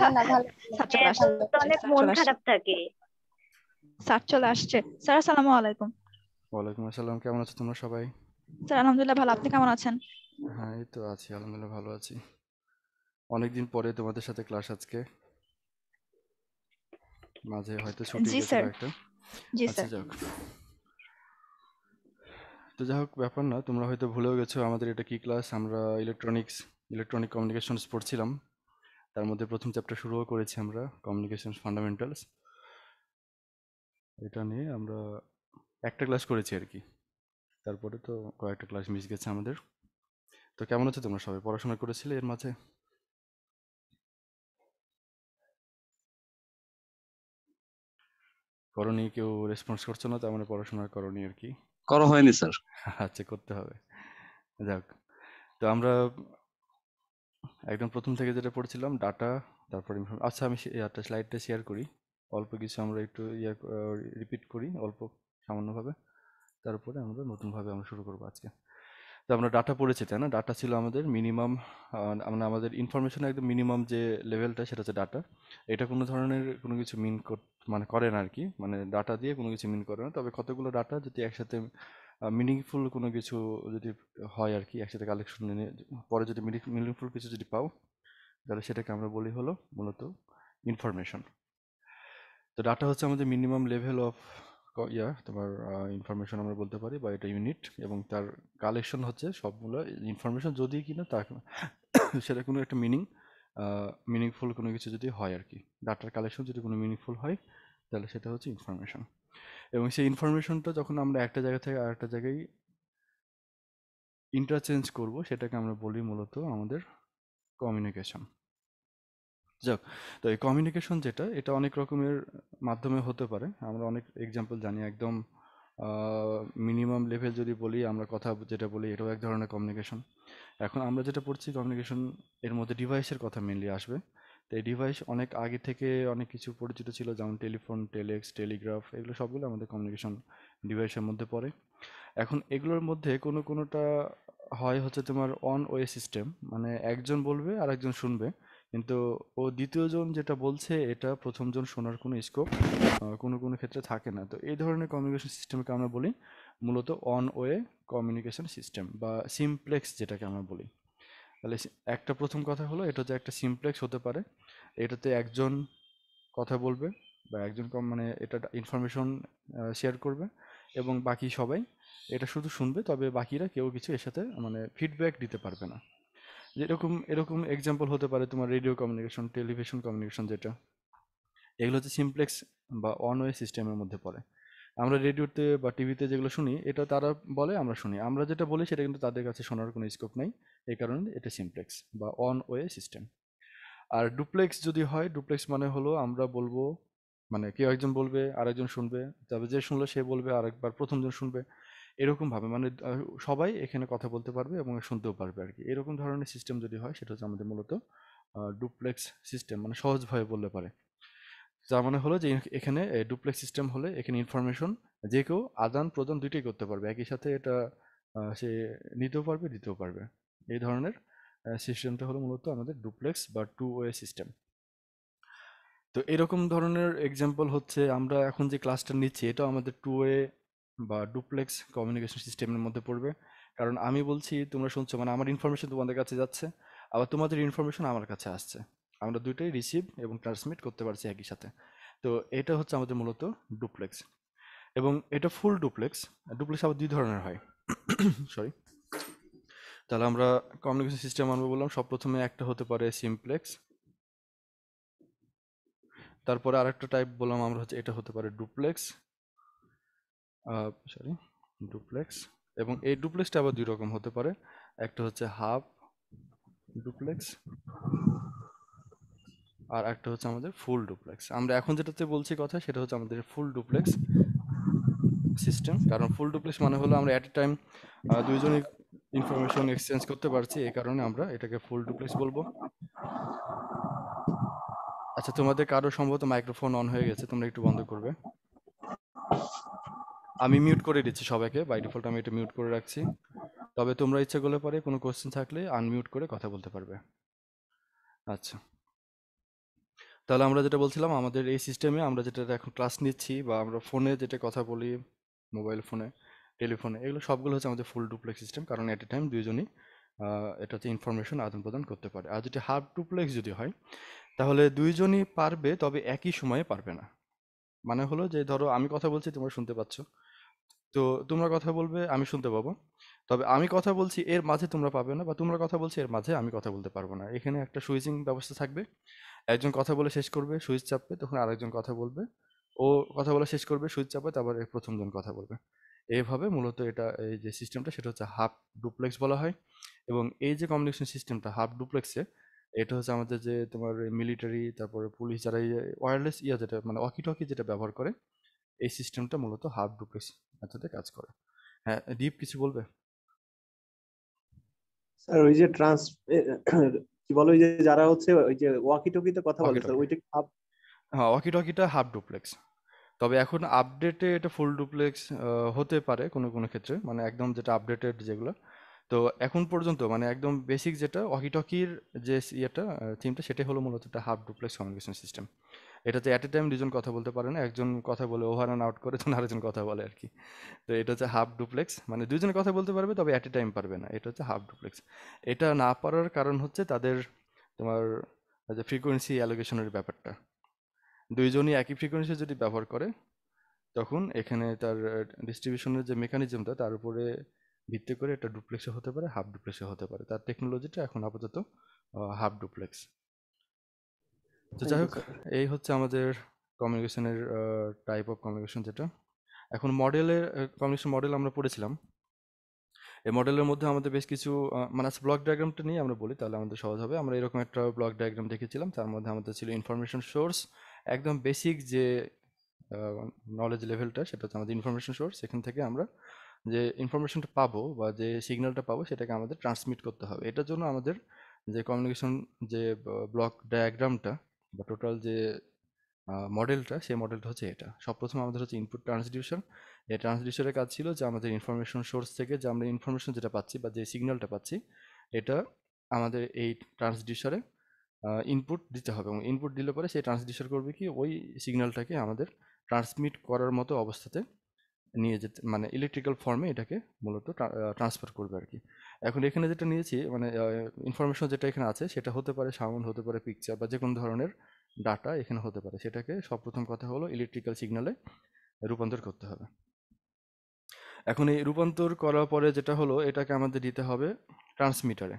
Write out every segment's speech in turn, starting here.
হ্যাঁ, হ্যাঁ, হ্যাঁ, অনেকদিন পরে তোমাদের সাথে ক্লাস আজকে মাঝে হয়তো আচ্ছা, তো যাই হোক ব্যাপার না তোমরা হয়তো ভুলেও গেছো আমাদের এটা কি ক্লাস আমরা ইলেকট্রনিক্স ইলেকট্রনিক কমিউনিকেশন পড়ছিলাম তার মধ্যে প্রথম চ্যাপ্টার শুরুও করেছি আমরা কমিউনিকেশন ফান্ডামেন্টালস এটা নিয়ে আমরা একটা ক্লাস করেছি আর কি তারপরে তো কয়েকটা ক্লাস মিস গেছে আমাদের তো কেমন আছে তোমরা সবাই পড়াশোনা করেছিলে এর মাঝে করনি কেউ রেসপন্স করছো না তার মানে পড়াশোনা করনি আর কি করা হয়নি স্যার আচ্ছা করতে হবে যাক তো আমরা একদম প্রথম থেকে যেটা পড়ছিলাম ডাটা তারপর আচ্ছা আমি একটা স্লাইডটা শেয়ার করি অল্প কিছু আমরা একটু ইয়ে রিপিট করি অল্প সামান্যভাবে তারপরে আমরা নতুনভাবে আমরা শুরু করবো আজকে তো আমরা ডাটা পড়েছি তাই না ডাটা ছিল আমাদের মিনিমাম মানে আমাদের ইনফরমেশনের একদম মিনিমাম যে লেভেলটা সেটা হচ্ছে ডাটা এটা কোনো ধরনের কোনো কিছু মিন মানে করে না আর কি মানে ডাটা দিয়ে কোনো কিছু মিন করে না তবে কতগুলো ডাটা যদি একসাথে মিনিংফুল কোনো কিছু যদি হয় আর কি একসাথে কালেকশন পরে যদি মিনিংফুল কিছু যদি পাও তাহলে সেটাকে আমরা বলি হলো মূলত ইনফরমেশন তো ডাটা হচ্ছে আমাদের মিনিমাম লেভেল অফ ইয়া তোমার ইনফরমেশন আমরা বলতে পারি বা এটা ইউনিট এবং তার কালেকশন হচ্ছে সবগুলো ইনফরমেশন যদি কিনা তা সেটা কোনো একটা মিনিং মিনিংফুল কোনো কিছু যদি হয় আর কি ডাটার কালেকশন যদি কোনো মিনিংফুল হয় তাহলে সেটা হচ্ছে ইনফরমেশন এবং সেই ইনফরমেশনটা যখন আমরা একটা জায়গা থেকে আরেকটা জায়গায় ইন্টারচেঞ্জ করব সেটাকে আমরা বলি মূলত আমাদের কমিউনিকেশন যাক তো এই কমিউনিকেশন যেটা এটা অনেক রকমের মাধ্যমে হতে পারে আমরা অনেক এক্সাম্পল জানি একদম মিনিমাম লেভেল যদি বলি আমরা কথা যেটা বলি এটাও এক ধরনের কমিউনিকেশন এখন আমরা যেটা পড়ছি কমিউনিকেশন এর মধ্যে ডিভাইসের কথা মেনলি আসবে তো এই ডিভাইস অনেক আগে থেকে অনেক কিছু পরিচিত ছিল যেমন টেলিফোন টেলেক্স টেলিগ্রাফ এগুলো সবগুলো আমাদের কমিউনিকেশন ডিভাইসের মধ্যে পড়ে এখন এগুলোর মধ্যে কোনো কোনোটা হয় হচ্ছে তোমার অন ওয়ে সিস্টেম মানে একজন বলবে আর একজন শুনবে কিন্তু ও দ্বিতীয়জন যেটা বলছে এটা প্রথমজন শোনার কোনো স্কোপ কোনো কোনো ক্ষেত্রে থাকে না তো এই ধরনের কমিউনিকেশন সিস্টেমকে আমরা বলি মূলত অন ওয়ে কমিউনিকেশন সিস্টেম বা সিমপ্লেক্স যেটাকে আমরা বলি তাহলে একটা প্রথম কথা হলো এটা হচ্ছে একটা সিমপ্লেক্স হতে পারে এটাতে একজন কথা বলবে বা একজন কম মানে এটা ইনফরমেশন শেয়ার করবে এবং বাকি সবাই এটা শুধু শুনবে তবে বাকিরা কেউ কিছু এর সাথে মানে ফিডব্যাক দিতে পারবে না যেরকম এরকম এক্সাম্পল হতে পারে তোমার রেডিও কমিউনিকেশন টেলিভিশন কমিউনিকেশন যেটা এগুলো হচ্ছে সিমপ্লেক্স বা অন ওয়ে সিস্টেমের মধ্যে পড়ে আমরা রেডিওতে বা টিভিতে যেগুলো শুনি এটা তারা বলে আমরা শুনি আমরা যেটা বলি সেটা কিন্তু তাদের কাছে শোনার কোনো স্কোপ নেই এই কারণে এটা সিমপ্লেক্স বা অন ওয়ে সিস্টেম আর ডুপ্লেক্স যদি হয় ডুপ্লেক্স মানে হলো আমরা বলবো মানে কেউ একজন বলবে আরেকজন শুনবে তবে যে শুনলো সে বলবে আরেকবার প্রথমজন শুনবে এরকমভাবে মানে সবাই এখানে কথা বলতে পারবে এবং শুনতেও পারবে আর কি এরকম ধরনের সিস্টেম যদি হয় সেটা হচ্ছে আমাদের মূলত ডুপ্লেক্স সিস্টেম মানে সহজভাবে বললে পারে যার মানে হলো যে এখানে ডুপ্লেক্স সিস্টেম হলে এখানে ইনফরমেশন যে কেউ আদান প্রদান দুইটাই করতে পারবে একই সাথে এটা সে নিতেও পারবে দিতেও পারবে এই ধরনের সিস্টেমটা হলো মূলত আমাদের ডুপ্লেক্স বা টু ওয়ে সিস্টেম তো এরকম ধরনের এক্সাম্পল হচ্ছে আমরা এখন যে ক্লাসটা নিচ্ছি এটাও আমাদের টু ওয়ে বা ডুপ্লেক্স কমিউনিকেশন সিস্টেমের মধ্যে পড়বে কারণ আমি বলছি তোমরা শুনছো মানে আমার ইনফরমেশন তোমাদের কাছে যাচ্ছে আবার তোমাদের ইনফরমেশন আমার কাছে আসছে আমরা দুইটাই রিসিভ এবং ট্রান্সমিট করতে পারছি একই সাথে তো এটা হচ্ছে আমাদের মূলত ডুপ্লেক্স এবং এটা ফুল ডুপ্লেক্স ডুপ্লেক্স আবার দুই ধরনের হয় সরি তাহলে আমরা কমিউনিকেশন সিস্টেম আনবো বললাম সব প্রথমে একটা হতে পারে সিমপ্লেক্স তারপরে আরেকটা টাইপ বললাম আমরা হচ্ছে এটা হতে পারে ডুপ্লেক্স সরি ডুপ্লেক্স এবং এই ডুপ্লেক্সটা আবার দুই রকম হতে পারে একটা হচ্ছে হাফ ডুপ্লেক্স আর একটা হচ্ছে আমাদের ফুল ডুপ্লেক্স আমরা এখন যেটাতে বলছি কথা সেটা হচ্ছে আমাদের ফুল ডুপ্লেক্স সিস্টেম কারণ ফুল ডুপ্লেক্স মানে হলো আমরা অ্যাট এ টাইম দুইজনই ইনফরমেশন এক্সচেঞ্জ করতে পারছি এই কারণে আমরা এটাকে ফুল ডুপ্লেক্স বলবো আচ্ছা তোমাদের কারো সম্ভবত মাইক্রোফোন অন হয়ে গেছে তোমরা একটু বন্ধ করবে আমি মিউট করে দিচ্ছি সবাইকে বাই ডিফল্ট আমি এটা মিউট করে রাখছি তবে তোমরা ইচ্ছা করলে পরে কোনো কোশ্চেন থাকলে আনমিউট করে কথা বলতে পারবে আচ্ছা তাহলে আমরা যেটা বলছিলাম আমাদের এই সিস্টেমে আমরা যেটা এখন ক্লাস নিচ্ছি বা আমরা ফোনে যেটা কথা বলি মোবাইল ফোনে টেলিফোনে এগুলো সবগুলো হচ্ছে আমাদের ফুল ডুপ্লেক্স সিস্টেম কারণ এট এ টাইম দুজনই এটাতে ইনফরমেশন আদান প্রদান করতে পারে আর যদি হাফ ডুপ্লেক্স যদি হয় তাহলে দুইজনই পারবে তবে একই সময়ে পারবে না মানে হলো যে ধরো আমি কথা বলছি তোমরা শুনতে পাচ্ছ তো তোমরা কথা বলবে আমি শুনতে পাবো তবে আমি কথা বলছি এর মাঝে তোমরা পাবে না বা তোমরা কথা বলছি এর মাঝে আমি কথা বলতে পারবো না এখানে একটা সুইচিং ব্যবস্থা থাকবে একজন কথা বলে শেষ করবে সুইচ চাপবে তখন আরেকজন কথা বলবে ও কথা বলে শেষ করবে সুইচ চাপবে তারপর প্রথমজন কথা বলবে এইভাবে মূলত এটা এই যে সিস্টেমটা সেটা হচ্ছে হাফ ডুপ্লেক্স বলা হয় এবং এই যে কমিউনিকেশন সিস্টেমটা হাফ ডুপ্লেক্সে এটা হচ্ছে আমাদের যে তোমার মিলিটারি তারপরে পুলিশ যারা ওয়্যারলেস ইয়া যেটা মানে অকিটকি যেটা ব্যবহার করে এই সিস্টেমটা মূলত হাফ ডুপ্লেক্স মেথডে কাজ করে হ্যাঁ দীপ কিছু বলবে স্যার ওই যে ট্রান্স কি বলো যে যারা হচ্ছে ওই যে ওয়াকি টকিতে কথা বলে স্যার ওইটা হাফ হ্যাঁ ওয়াকি টকিটা হাফ ডুপ্লেক্স তবে এখন আপডেটে এটা ফুল ডুপ্লেক্স হতে পারে কোনো কোনো ক্ষেত্রে মানে একদম যেটা আপডেটেড যেগুলো তো এখন পর্যন্ত মানে একদম বেসিক যেটা ওয়াকি টকির যে ইয়েটা থিমটা সেটাই হলো মূলত একটা হাফ ডুপ্লেক্স কমিউনিকেশন সিস্টেম এটাতে অ্যাট এ টাইম দুজন কথা বলতে পারে না একজন কথা বলে ওভার অ্যান্ড আউট করে তখন আরেকজন কথা বলে আর কি তো এটা হচ্ছে হাফ ডুপ্লেক্স মানে দুজন কথা বলতে পারবে তবে অ্যাট এ টাইম পারবে না এটা হচ্ছে হাফ ডুপ্লেক্স এটা না পারার কারণ হচ্ছে তাদের তোমার যে ফ্রিকোয়েন্সি অ্যালোকেশনের ব্যাপারটা দুইজনই একই ফ্রিকোয়েন্সি যদি ব্যবহার করে তখন এখানে তার ডিস্ট্রিবিউশনের যে মেকানিজমটা তার উপরে ভিত্তি করে এটা ডুপ্লেক্সে হতে পারে হাফ ডুপ্লেক্সে হতে পারে তার টেকনোলজিটা এখন আপাতত হাফ ডুপ্লেক্স তো যাই হোক এই হচ্ছে আমাদের কমিউনিকেশনের টাইপ অফ কমিউনিকেশন যেটা এখন মডেলের কমিউনিকেশন মডেল আমরা পড়েছিলাম এই মডেলের মধ্যে আমাদের বেশ কিছু মানে আছে ব্লক ডায়াগ্রামটা নিয়ে আমরা বলি তাহলে আমাদের সহজ হবে আমরা এরকম একটা ব্লক ডায়াগ্রাম দেখেছিলাম তার মধ্যে আমাদের ছিল ইনফরমেশন সোর্স একদম বেসিক যে নলেজ লেভেলটা সেটা হচ্ছে আমাদের ইনফরমেশন সোর্স সেখান থেকে আমরা যে ইনফরমেশনটা পাবো বা যে সিগন্যালটা পাবো সেটাকে আমাদের ট্রান্সমিট করতে হবে এটার জন্য আমাদের যে কমিউনিকেশন যে ব্লক ডায়াগ্রামটা বা টোটাল যে মডেলটা সেই মডেলটা হচ্ছে এটা সব প্রথম আমাদের হচ্ছে ইনপুট ট্রান্সডিউশন এই ট্রান্সডিউশনের কাজ ছিল যে আমাদের ইনফরমেশন সোর্স থেকে যে আমরা ইনফরমেশন যেটা পাচ্ছি বা যে সিগন্যালটা পাচ্ছি এটা আমাদের এই ট্রান্সডিউশারে ইনপুট দিতে হবে এবং ইনপুট দিলে পরে সেই ট্রান্সডিউশার করবে কি ওই সিগন্যালটাকে আমাদের ট্রান্সমিট করার মতো অবস্থাতে নিয়ে যেতে মানে ইলেকট্রিক্যাল ফর্মে এটাকে মূলত ট্রান্সফার করবে আর কি এখন এখানে যেটা নিয়েছি মানে ইনফরমেশন যেটা এখানে আছে সেটা হতে পারে সাউন্ড হতে পারে পিকচার বা যে কোনো ধরনের ডাটা এখানে হতে পারে সেটাকে সবপ্রথম কথা হলো ইলেকট্রিক্যাল সিগনালে রূপান্তর করতে হবে এখন এই রূপান্তর করার পরে যেটা হলো এটাকে আমাদের দিতে হবে ট্রান্সমিটারে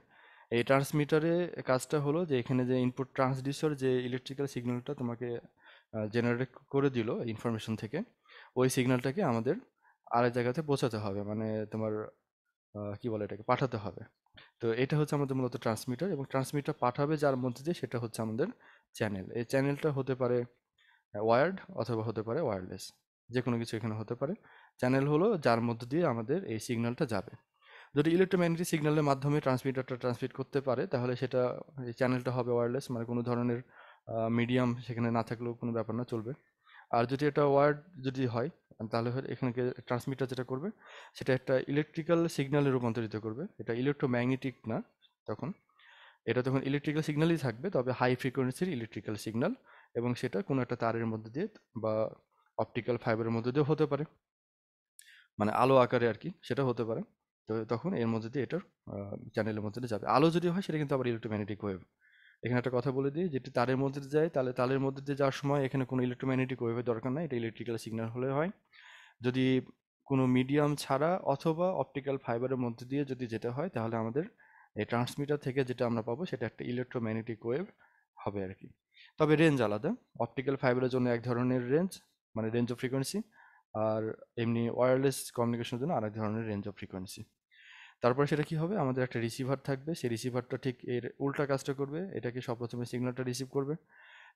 এই ট্রান্সমিটারে কাজটা হলো যে এখানে যে ইনপুট ট্রান্সডিউসার যে ইলেকট্রিক্যাল সিগন্যালটা তোমাকে জেনারেট করে দিল ইনফরমেশন থেকে ওই সিগন্যালটাকে আমাদের আরেক জায়গাতে পৌঁছাতে হবে মানে তোমার কি বলে এটাকে পাঠাতে হবে তো এটা হচ্ছে আমাদের মূলত ট্রান্সমিটার এবং ট্রান্সমিটার পাঠাবে যার মধ্যে দিয়ে সেটা হচ্ছে আমাদের চ্যানেল এই চ্যানেলটা হতে পারে ওয়ার্ড অথবা হতে পারে ওয়্যারলেস যে কোনো কিছু এখানে হতে পারে চ্যানেল হলো যার মধ্যে দিয়ে আমাদের এই সিগন্যালটা যাবে যদি ইলেকট্রোম্যাগনেটিক সিগন্যালের মাধ্যমে ট্রান্সমিটারটা ট্রান্সমিট করতে পারে তাহলে সেটা এই চ্যানেলটা হবে ওয়্যারলেস মানে কোনো ধরনের মিডিয়াম সেখানে না থাকলেও কোনো ব্যাপার না চলবে আর যদি এটা ওয়ার্ড যদি হয় তাহলে এখানে ট্রান্সমিটার যেটা করবে সেটা একটা ইলেকট্রিক্যাল সিগনালে রূপান্তরিত করবে এটা ইলেকট্রোম্যাগনেটিক না তখন এটা তখন ইলেকট্রিক্যাল সিগনালই থাকবে তবে হাই ফ্রিকোয়েন্সির ইলেকট্রিক্যাল সিগনাল এবং সেটা কোনো একটা তারের মধ্যে দিয়ে বা অপটিক্যাল ফাইবারের মধ্যে দিয়ে হতে পারে মানে আলো আকারে আর কি সেটা হতে পারে তো তখন এর মধ্যে দিয়ে এটার চ্যানেলের মধ্যে দিয়ে যাবে আলো যদি হয় সেটা কিন্তু আবার ইলেকট্রোম্যাগনেটিক ওয়েভ এখানে একটা কথা বলে দিই যেটি তারের মধ্যে যায় তাহলে তারের মধ্যে দিয়ে যাওয়ার সময় এখানে কোনো ইলেকট্রোম্যাগনেটিক ওয়েভের দরকার নাই এটা ইলেকট্রিক্যাল সিগন্যাল হলে হয় যদি কোনো মিডিয়াম ছাড়া অথবা অপটিক্যাল ফাইবারের মধ্যে দিয়ে যদি যেতে হয় তাহলে আমাদের এই ট্রান্সমিটার থেকে যেটা আমরা পাবো সেটা একটা ইলেকট্রোম্যাগনেটিক ওয়েভ হবে আর কি তবে রেঞ্জ আলাদা অপটিক্যাল ফাইবারের জন্য এক ধরনের রেঞ্জ মানে রেঞ্জ অফ ফ্রিকোয়েন্সি আর এমনি ওয়্যারলেস কমিউনিকেশনের জন্য আরেক ধরনের রেঞ্জ অফ ফ্রিকোয়েন্সি তারপরে সেটা কি হবে আমাদের একটা রিসিভার থাকবে সেই রিসিভারটা ঠিক এর উল্টা কাজটা করবে এটাকে সবপ্রথমে সিগনালটা রিসিভ করবে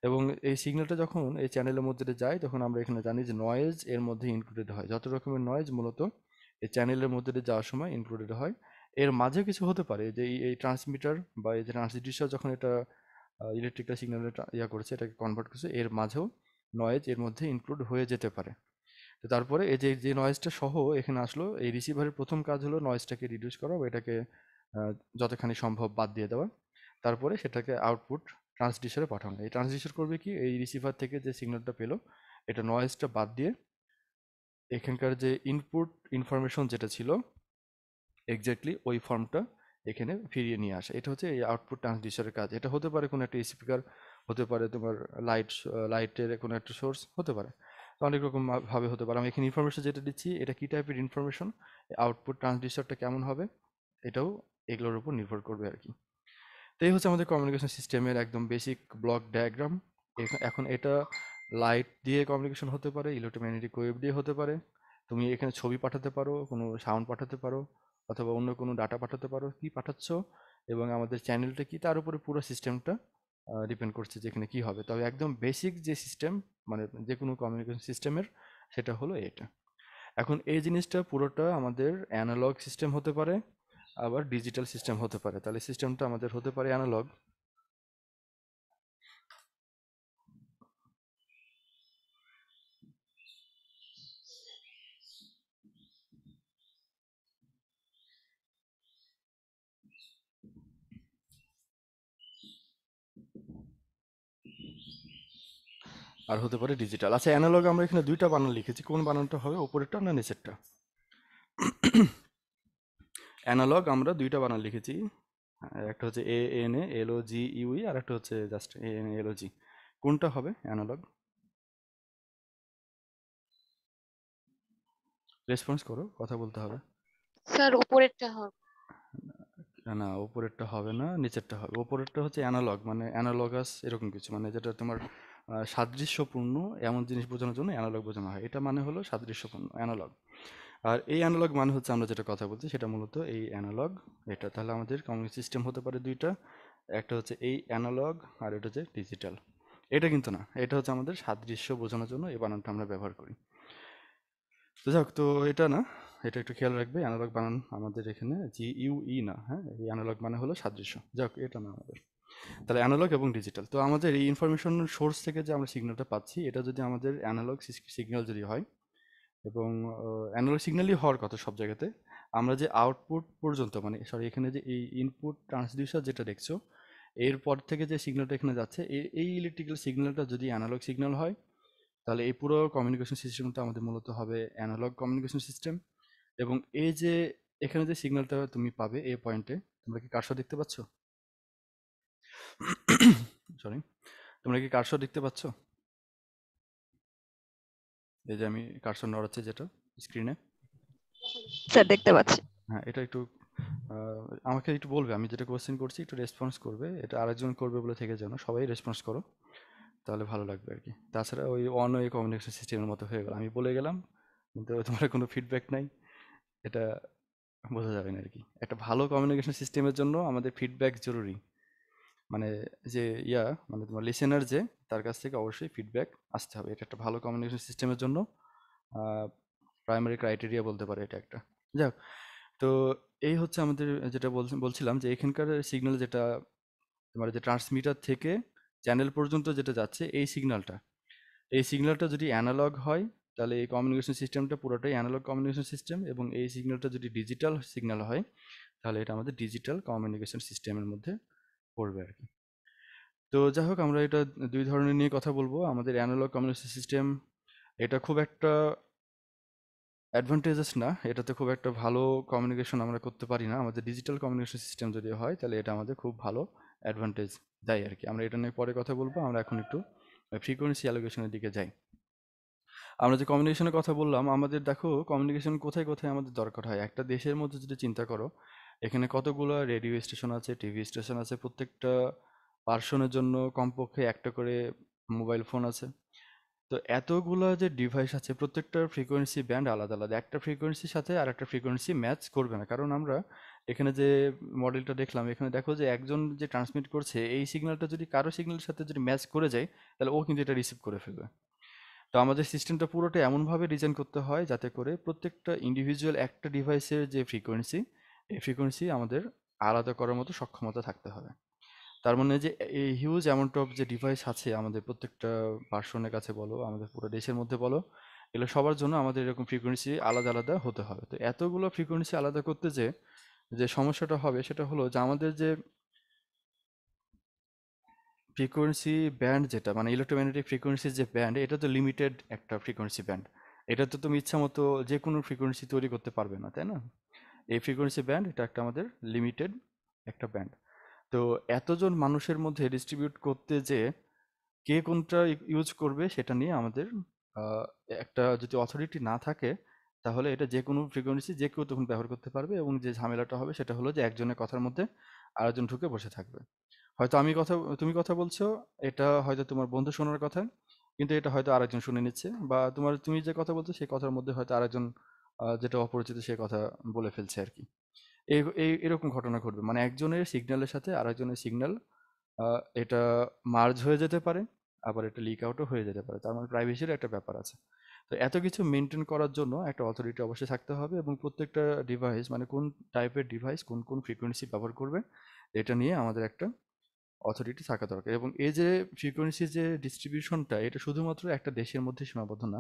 এবং এই সিগনালটা যখন এই চ্যানেলের মধ্যে যায় তখন আমরা এখানে জানি যে নয়েজ এর মধ্যে ইনক্লুডেড হয় যত রকমের নয়েজ মূলত এই চ্যানেলের মধ্যে যাওয়ার সময় ইনক্লুডেড হয় এর মাঝে কিছু হতে পারে যে এই ট্রান্সমিটার বা এই ট্রান্সমিটার যখন এটা ইলেকট্রিক্যাল সিগন্যালে ইয়া করেছে এটাকে কনভার্ট করছে এর মাঝেও নয়েজ এর মধ্যে ইনক্লুড হয়ে যেতে পারে তারপরে এই যে যে নয়েজটা সহ এখানে আসলো এই রিসিভারের প্রথম কাজ হলো নয়েজটাকে রিডিউস করা বা এটাকে যতখানি সম্ভব বাদ দিয়ে দেওয়া তারপরে সেটাকে আউটপুট ট্রান্সডিউসারে পাঠানো এই ট্রান্সডিউসার করবে কি এই রিসিভার থেকে যে সিগন্যালটা পেলো এটা নয়েজটা বাদ দিয়ে এখানকার যে ইনপুট ইনফরমেশন যেটা ছিল এক্স্যাক্টলি ওই ফর্মটা এখানে ফিরিয়ে নিয়ে আসে এটা হচ্ছে এই আউটপুট ট্রান্সডিউসারের কাজ এটা হতে পারে কোনো একটা স্পিকার হতে পারে তোমার লাইট লাইটের কোনো একটা সোর্স হতে পারে অনেক রকমভাবে হতে পারে আমি এখানে ইনফরমেশন যেটা দিচ্ছি এটা কী টাইপের ইনফরমেশন আউটপুট ট্রান্সডিউসারটা কেমন হবে এটাও এগুলোর উপর নির্ভর করবে আর কি তো এই হচ্ছে আমাদের কমিউনিকেশন সিস্টেমের একদম বেসিক ব্লক ডায়াগ্রাম এখন এটা লাইট দিয়ে কমিউনিকেশন হতে পারে ইলেকট্রোম্যাগনেটিক ওয়েভ দিয়ে হতে পারে তুমি এখানে ছবি পাঠাতে পারো কোনো সাউন্ড পাঠাতে পারো অথবা অন্য কোনো ডাটা পাঠাতে পারো কি পাঠাচ্ছ এবং আমাদের চ্যানেলটা কি তার উপরে পুরো সিস্টেমটা ডিপেন্ড করছে যেখানে কি কী হবে তবে একদম বেসিক যে সিস্টেম মানে যে কোনো কমিউনিকেশন সিস্টেমের সেটা হলো এটা এখন এই জিনিসটা পুরোটা আমাদের অ্যানালগ সিস্টেম হতে পারে আবার ডিজিটাল সিস্টেম হতে পারে তাহলে সিস্টেমটা আমাদের হতে পারে অ্যানালগ আর হতে পারে ডিজিটাল আচ্ছা অ্যানালগ আমরা এখানে দুইটা বানান লিখেছি কোন বানানটা হবে ওপরেরটা না নিচেরটা অ্যানালগ আমরা দুইটা বানান লিখেছি হ্যাঁ, একটা হচ্ছে A N A L O G UE আর একটা হচ্ছে জাস্ট এ এন এল ও জি কোনটা হবে অ্যানালগ রেসপন্স করো কথা বলতে হবে স্যার উপরেরটা হবে না উপরেরটা হবে না নিচেরটা হবে উপরেরটা হচ্ছে অ্যানালগ মানে অ্যানালগাস এরকম কিছু মানে যেটা তোমার সাদৃশ্যপূর্ণ এমন জিনিস বোঝানোর জন্য অ্যানালগ বোঝানো হয় এটা মানে হলো সাদৃশ্যপূর্ণ অ্যানালগ আর এই অ্যানালগ মানে হচ্ছে আমরা যেটা কথা বলছি সেটা মূলত এই অ্যানালগ এটা তাহলে আমাদের কমিউনিকেশন সিস্টেম হতে পারে দুইটা একটা হচ্ছে এই অ্যানালগ আর এটা হচ্ছে ডিজিটাল এটা কিন্তু না এটা হচ্ছে আমাদের সাদৃশ্য বোঝানোর জন্য এই বানানটা আমরা ব্যবহার করি তো যাক তো এটা না এটা একটু খেয়াল রাখবে অ্যানালগ বানান আমাদের এখানে জি ইউ ই না হ্যাঁ এই অ্যানালগ মানে হলো সাদৃশ্য যাক এটা না আমাদের তাহলে অ্যানালগ এবং ডিজিটাল তো আমাদের এই ইনফরমেশন সোর্স থেকে যে আমরা সিগন্যালটা পাচ্ছি এটা যদি আমাদের অ্যানালগ সিগন্যাল যদি হয় এবং অ্যানালগ সিগন্যালই হওয়ার কথা সব জায়গাতে আমরা যে আউটপুট পর্যন্ত মানে সরি এখানে যে এই ইনপুট ট্রান্সডিউসার যেটা দেখছো এরপর থেকে যে সিগন্যালটা এখানে যাচ্ছে এই ইলেকট্রিক্যাল সিগন্যালটা যদি অ্যানালগ সিগন্যাল হয় তাহলে এই পুরো কমিউনিকেশন সিস্টেমটা আমাদের মূলত হবে অ্যানালগ কমিউনিকেশন সিস্টেম এবং এই যে এখানে যে সিগন্যালটা তুমি পাবে এই পয়েন্টে তোমরা কি কার দেখতে পাচ্ছ সরি তোমরা কি কারশো দেখতে পাচ্ছ এই যে আমি কারশো নড়াচ্ছি যেটা স্ক্রিনে স্যার দেখতে পাচ্ছি হ্যাঁ এটা একটু আমাকে একটু বলবে আমি যেটা কোয়েশ্চেন করছি একটু রেসপন্স করবে এটা আরেকজন করবে বলে থেকে যেন সবাই রেসপন্স করো তাহলে ভালো লাগবে আর কি তাছাড়া ওই অন ওয়ে কমিউনিকেশন সিস্টেমের মতো হয়ে গেল আমি বলে গেলাম কিন্তু তোমার কোনো ফিডব্যাক নাই এটা বোঝা যাবে না আর কি একটা ভালো কমিউনিকেশন সিস্টেমের জন্য আমাদের ফিডব্যাক জরুরি মানে যে ইয়া মানে তোমার লিসেনার যে তার কাছ থেকে অবশ্যই ফিডব্যাক আসতে হবে এটা একটা ভালো কমিউনিকেশন সিস্টেমের জন্য প্রাইমারি ক্রাইটেরিয়া বলতে পারে এটা একটা হোক তো এই হচ্ছে আমাদের যেটা বলছিলাম যে এখানকার সিগন্যাল যেটা তোমার যে ট্রান্সমিটার থেকে চ্যানেল পর্যন্ত যেটা যাচ্ছে এই সিগন্যালটা এই সিগন্যালটা যদি অ্যানালগ হয় তাহলে এই কমিউনিকেশন সিস্টেমটা পুরোটাই অ্যানালগ কমিউনিকেশন সিস্টেম এবং এই সিগন্যালটা যদি ডিজিটাল সিগন্যাল হয় তাহলে এটা আমাদের ডিজিটাল কমিউনিকেশন সিস্টেমের মধ্যে পড়বে আর কি তো যাই হোক আমরা এটা দুই ধরনের নিয়ে কথা বলবো আমাদের অ্যানালগ কমিউনিকেশন সিস্টেম এটা খুব একটা অ্যাডভান্টেজেস না এটাতে খুব একটা ভালো কমিউনিকেশন আমরা করতে পারি না আমাদের ডিজিটাল কমিউনিকেশন সিস্টেম যদি হয় তাহলে এটা আমাদের খুব ভালো অ্যাডভান্টেজ দেয় আর কি আমরা এটা নিয়ে পরে কথা বলবো আমরা এখন একটু ফ্রিকোয়েন্সি অ্যালোকেশনের দিকে যাই আমরা যে কমিউনিকেশনের কথা বললাম আমাদের দেখো কমিউনিকেশন কোথায় কোথায় আমাদের দরকার হয় একটা দেশের মধ্যে যদি চিন্তা করো এখানে কতগুলো রেডিও স্টেশন আছে টিভি স্টেশন আছে প্রত্যেকটা পার্সনের জন্য কমপক্ষে একটা করে মোবাইল ফোন আছে তো এতগুলো যে ডিভাইস আছে প্রত্যেকটা ফ্রিকোয়েন্সি ব্যান্ড আলাদা আলাদা একটা ফ্রিকোয়েন্সির সাথে আর একটা ফ্রিকোয়েন্সি ম্যাচ করবে না কারণ আমরা এখানে যে মডেলটা দেখলাম এখানে দেখো যে একজন যে ট্রান্সমিট করছে এই সিগন্যালটা যদি কারো সিগন্যালের সাথে যদি ম্যাচ করে যায় তাহলে ও কিন্তু এটা রিসিভ করে ফেলবে তো আমাদের সিস্টেমটা পুরোটা এমনভাবে ডিজাইন করতে হয় যাতে করে প্রত্যেকটা ইন্ডিভিজুয়াল একটা ডিভাইসের যে ফ্রিকোয়েন্সি ফ্রিকোয়েন্সি আমাদের আলাদা করার মতো সক্ষমতা থাকতে হবে তার মানে যে এই হিউজ অ্যামাউন্ট অফ যে ডিভাইস আছে আমাদের প্রত্যেকটা পার্সনের কাছে বলো আমাদের পুরো দেশের মধ্যে বলো এগুলো সবার জন্য আমাদের এরকম ফ্রিকোয়েন্সি আলাদা আলাদা হতে হবে তো এতগুলো ফ্রিকোয়েন্সি আলাদা করতে যে যে সমস্যাটা হবে সেটা হলো যে আমাদের যে ফ্রিকোয়েন্সি ব্যান্ড যেটা মানে ইলেকট্রোম্যাগনেটিক ফ্রিকোয়েন্সির যে ব্যান্ড এটা তো লিমিটেড একটা ফ্রিকোয়েন্সি ব্যান্ড এটা তো তুমি ইচ্ছা মতো যে কোনো ফ্রিকোয়েন্সি তৈরি করতে পারবে না তাই না এই ফ্রিকোয়েন্সি ব্যান্ড এটা একটা আমাদের লিমিটেড একটা ব্যান্ড তো এতজন মানুষের মধ্যে ডিস্ট্রিবিউট করতে যে কে কোনটা ইউজ করবে সেটা নিয়ে আমাদের একটা যদি অথরিটি না থাকে তাহলে এটা যে কোনো ফ্রিকোয়েন্সি যে কেউ তখন ব্যবহার করতে পারবে এবং যে ঝামেলাটা হবে সেটা হলো যে একজনের কথার মধ্যে আরেকজন ঢুকে বসে থাকবে হয়তো আমি কথা তুমি কথা বলছো এটা হয়তো তোমার বন্ধু শোনার কথা কিন্তু এটা হয়তো আরেকজন শুনে নিচ্ছে বা তোমার তুমি যে কথা বলছো সেই কথার মধ্যে হয়তো আরেকজন যেটা অপরিচিত সে কথা বলে ফেলছে আর কি এই এরকম ঘটনা ঘটবে মানে একজনের সিগন্যালের সাথে আরেকজনের সিগন্যাল এটা মার্জ হয়ে যেতে পারে আবার এটা লিক আউটও হয়ে যেতে পারে তার মানে প্রাইভেসির একটা ব্যাপার আছে তো এত কিছু মেনটেন করার জন্য একটা অথরিটি অবশ্যই থাকতে হবে এবং প্রত্যেকটা ডিভাইস মানে কোন টাইপের ডিভাইস কোন কোন ফ্রিকোয়েন্সি ব্যবহার করবে এটা নিয়ে আমাদের একটা অথরিটি থাকা দরকার এবং এই যে ফ্রিকোয়েন্সি যে ডিস্ট্রিবিউশনটা এটা শুধুমাত্র একটা দেশের মধ্যে সীমাবদ্ধ না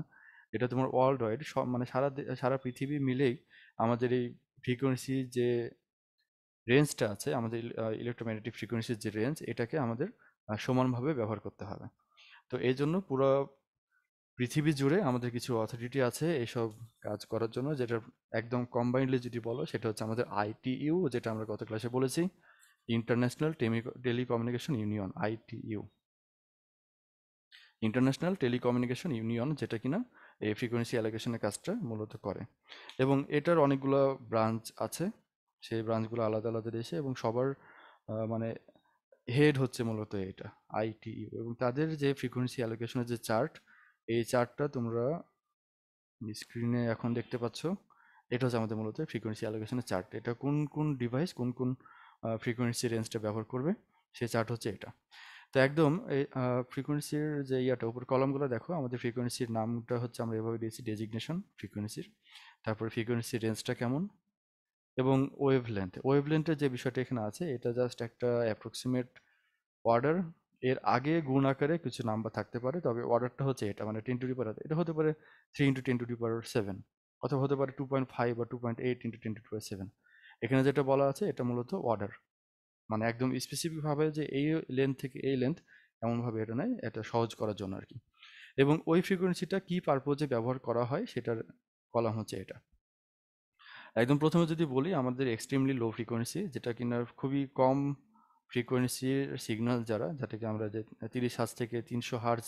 এটা তোমার ওয়ার্ল্ড ওয়াইড সব মানে সারা সারা পৃথিবী মিলেই আমাদের এই ফ্রিকোয়েন্সি যে রেঞ্জটা আছে আমাদের ইলেকট্রোম্যাগনেটিক ফ্রিকোয়েন্সির যে রেঞ্জ এটাকে আমাদের সমানভাবে ব্যবহার করতে হবে তো এই জন্য পুরো পৃথিবী জুড়ে আমাদের কিছু অথরিটি আছে এইসব কাজ করার জন্য যেটা একদম কম্বাইন্ডলি যদি বলো সেটা হচ্ছে আমাদের আইটিইউ যেটা আমরা গত ক্লাসে বলেছি International Telecommunication Union ITU International Telecommunication Union যেটা কিনা এই ফ্রিকোয়েন্সি অ্যালোকেশনের কাজটা মূলত করে এবং এটার অনেকগুলো ব্রাঞ্চ আছে সেই ব্রাঞ্চগুলো আলাদা আলাদা দেশে এবং সবার মানে হেড হচ্ছে মূলত এটা আইটি e, এবং তাদের যে ফ্রিকোয়েন্সি অ্যালোকেশনের যে চার্ট এই চার্টটা তোমরা স্ক্রিনে এখন দেখতে পাচ্ছ এটা হচ্ছে আমাদের মূলত ফ্রিকোয়েন্সি অ্যালোকেশনের চার্ট এটা কোন কোন ডিভাইস কোন কোন ফ্রিকোয়েন্সি রেঞ্জটা ব্যবহার করবে সেই চার্ট হচ্ছে এটা তো একদম এই ফ্রিকোয়েন্সির যে ইয়াটা উপর কলমগুলো দেখো আমাদের ফ্রিকোয়েন্সির নামটা হচ্ছে আমরা এভাবে দিয়েছি ডেজিগনেশন ফ্রিকোয়েন্সির তারপরে ফ্রিকোয়েন্সির রেঞ্জটা কেমন এবং ওয়েভ লেন্থ ওয়েভ লেন্থের যে বিষয়টা এখানে আছে এটা জাস্ট একটা অ্যাপ্রক্সিমেট অর্ডার এর আগে গুণ আকারে কিছু নাম্বার থাকতে পারে তবে অর্ডারটা হচ্ছে এটা মানে টেন টু ডিপার এটা হতে পারে three into ten to power seven অথবা হতে পারে টু পয়েন্ট ফাইভ বা two point eight into ten to the power seven এখানে যেটা বলা আছে এটা মূলত অর্ডার মানে একদম স্পেসিফিকভাবে যে এই লেন্থ থেকে এই লেন্থ এমনভাবে এটা নেয় এটা সহজ করার জন্য আর কি এবং ওই ফ্রিকোয়েন্সিটা কি পারপোজে ব্যবহার করা হয় সেটার কলাম হচ্ছে এটা একদম প্রথমে যদি বলি আমাদের এক্সট্রিমলি লো ফ্রিকোয়েন্সি যেটা কিনা খুবই কম ফ্রিকোয়েন্সির সিগন্যাল যারা যাটাকে আমরা যে তিরিশ হার্জ থেকে তিনশো হার্জ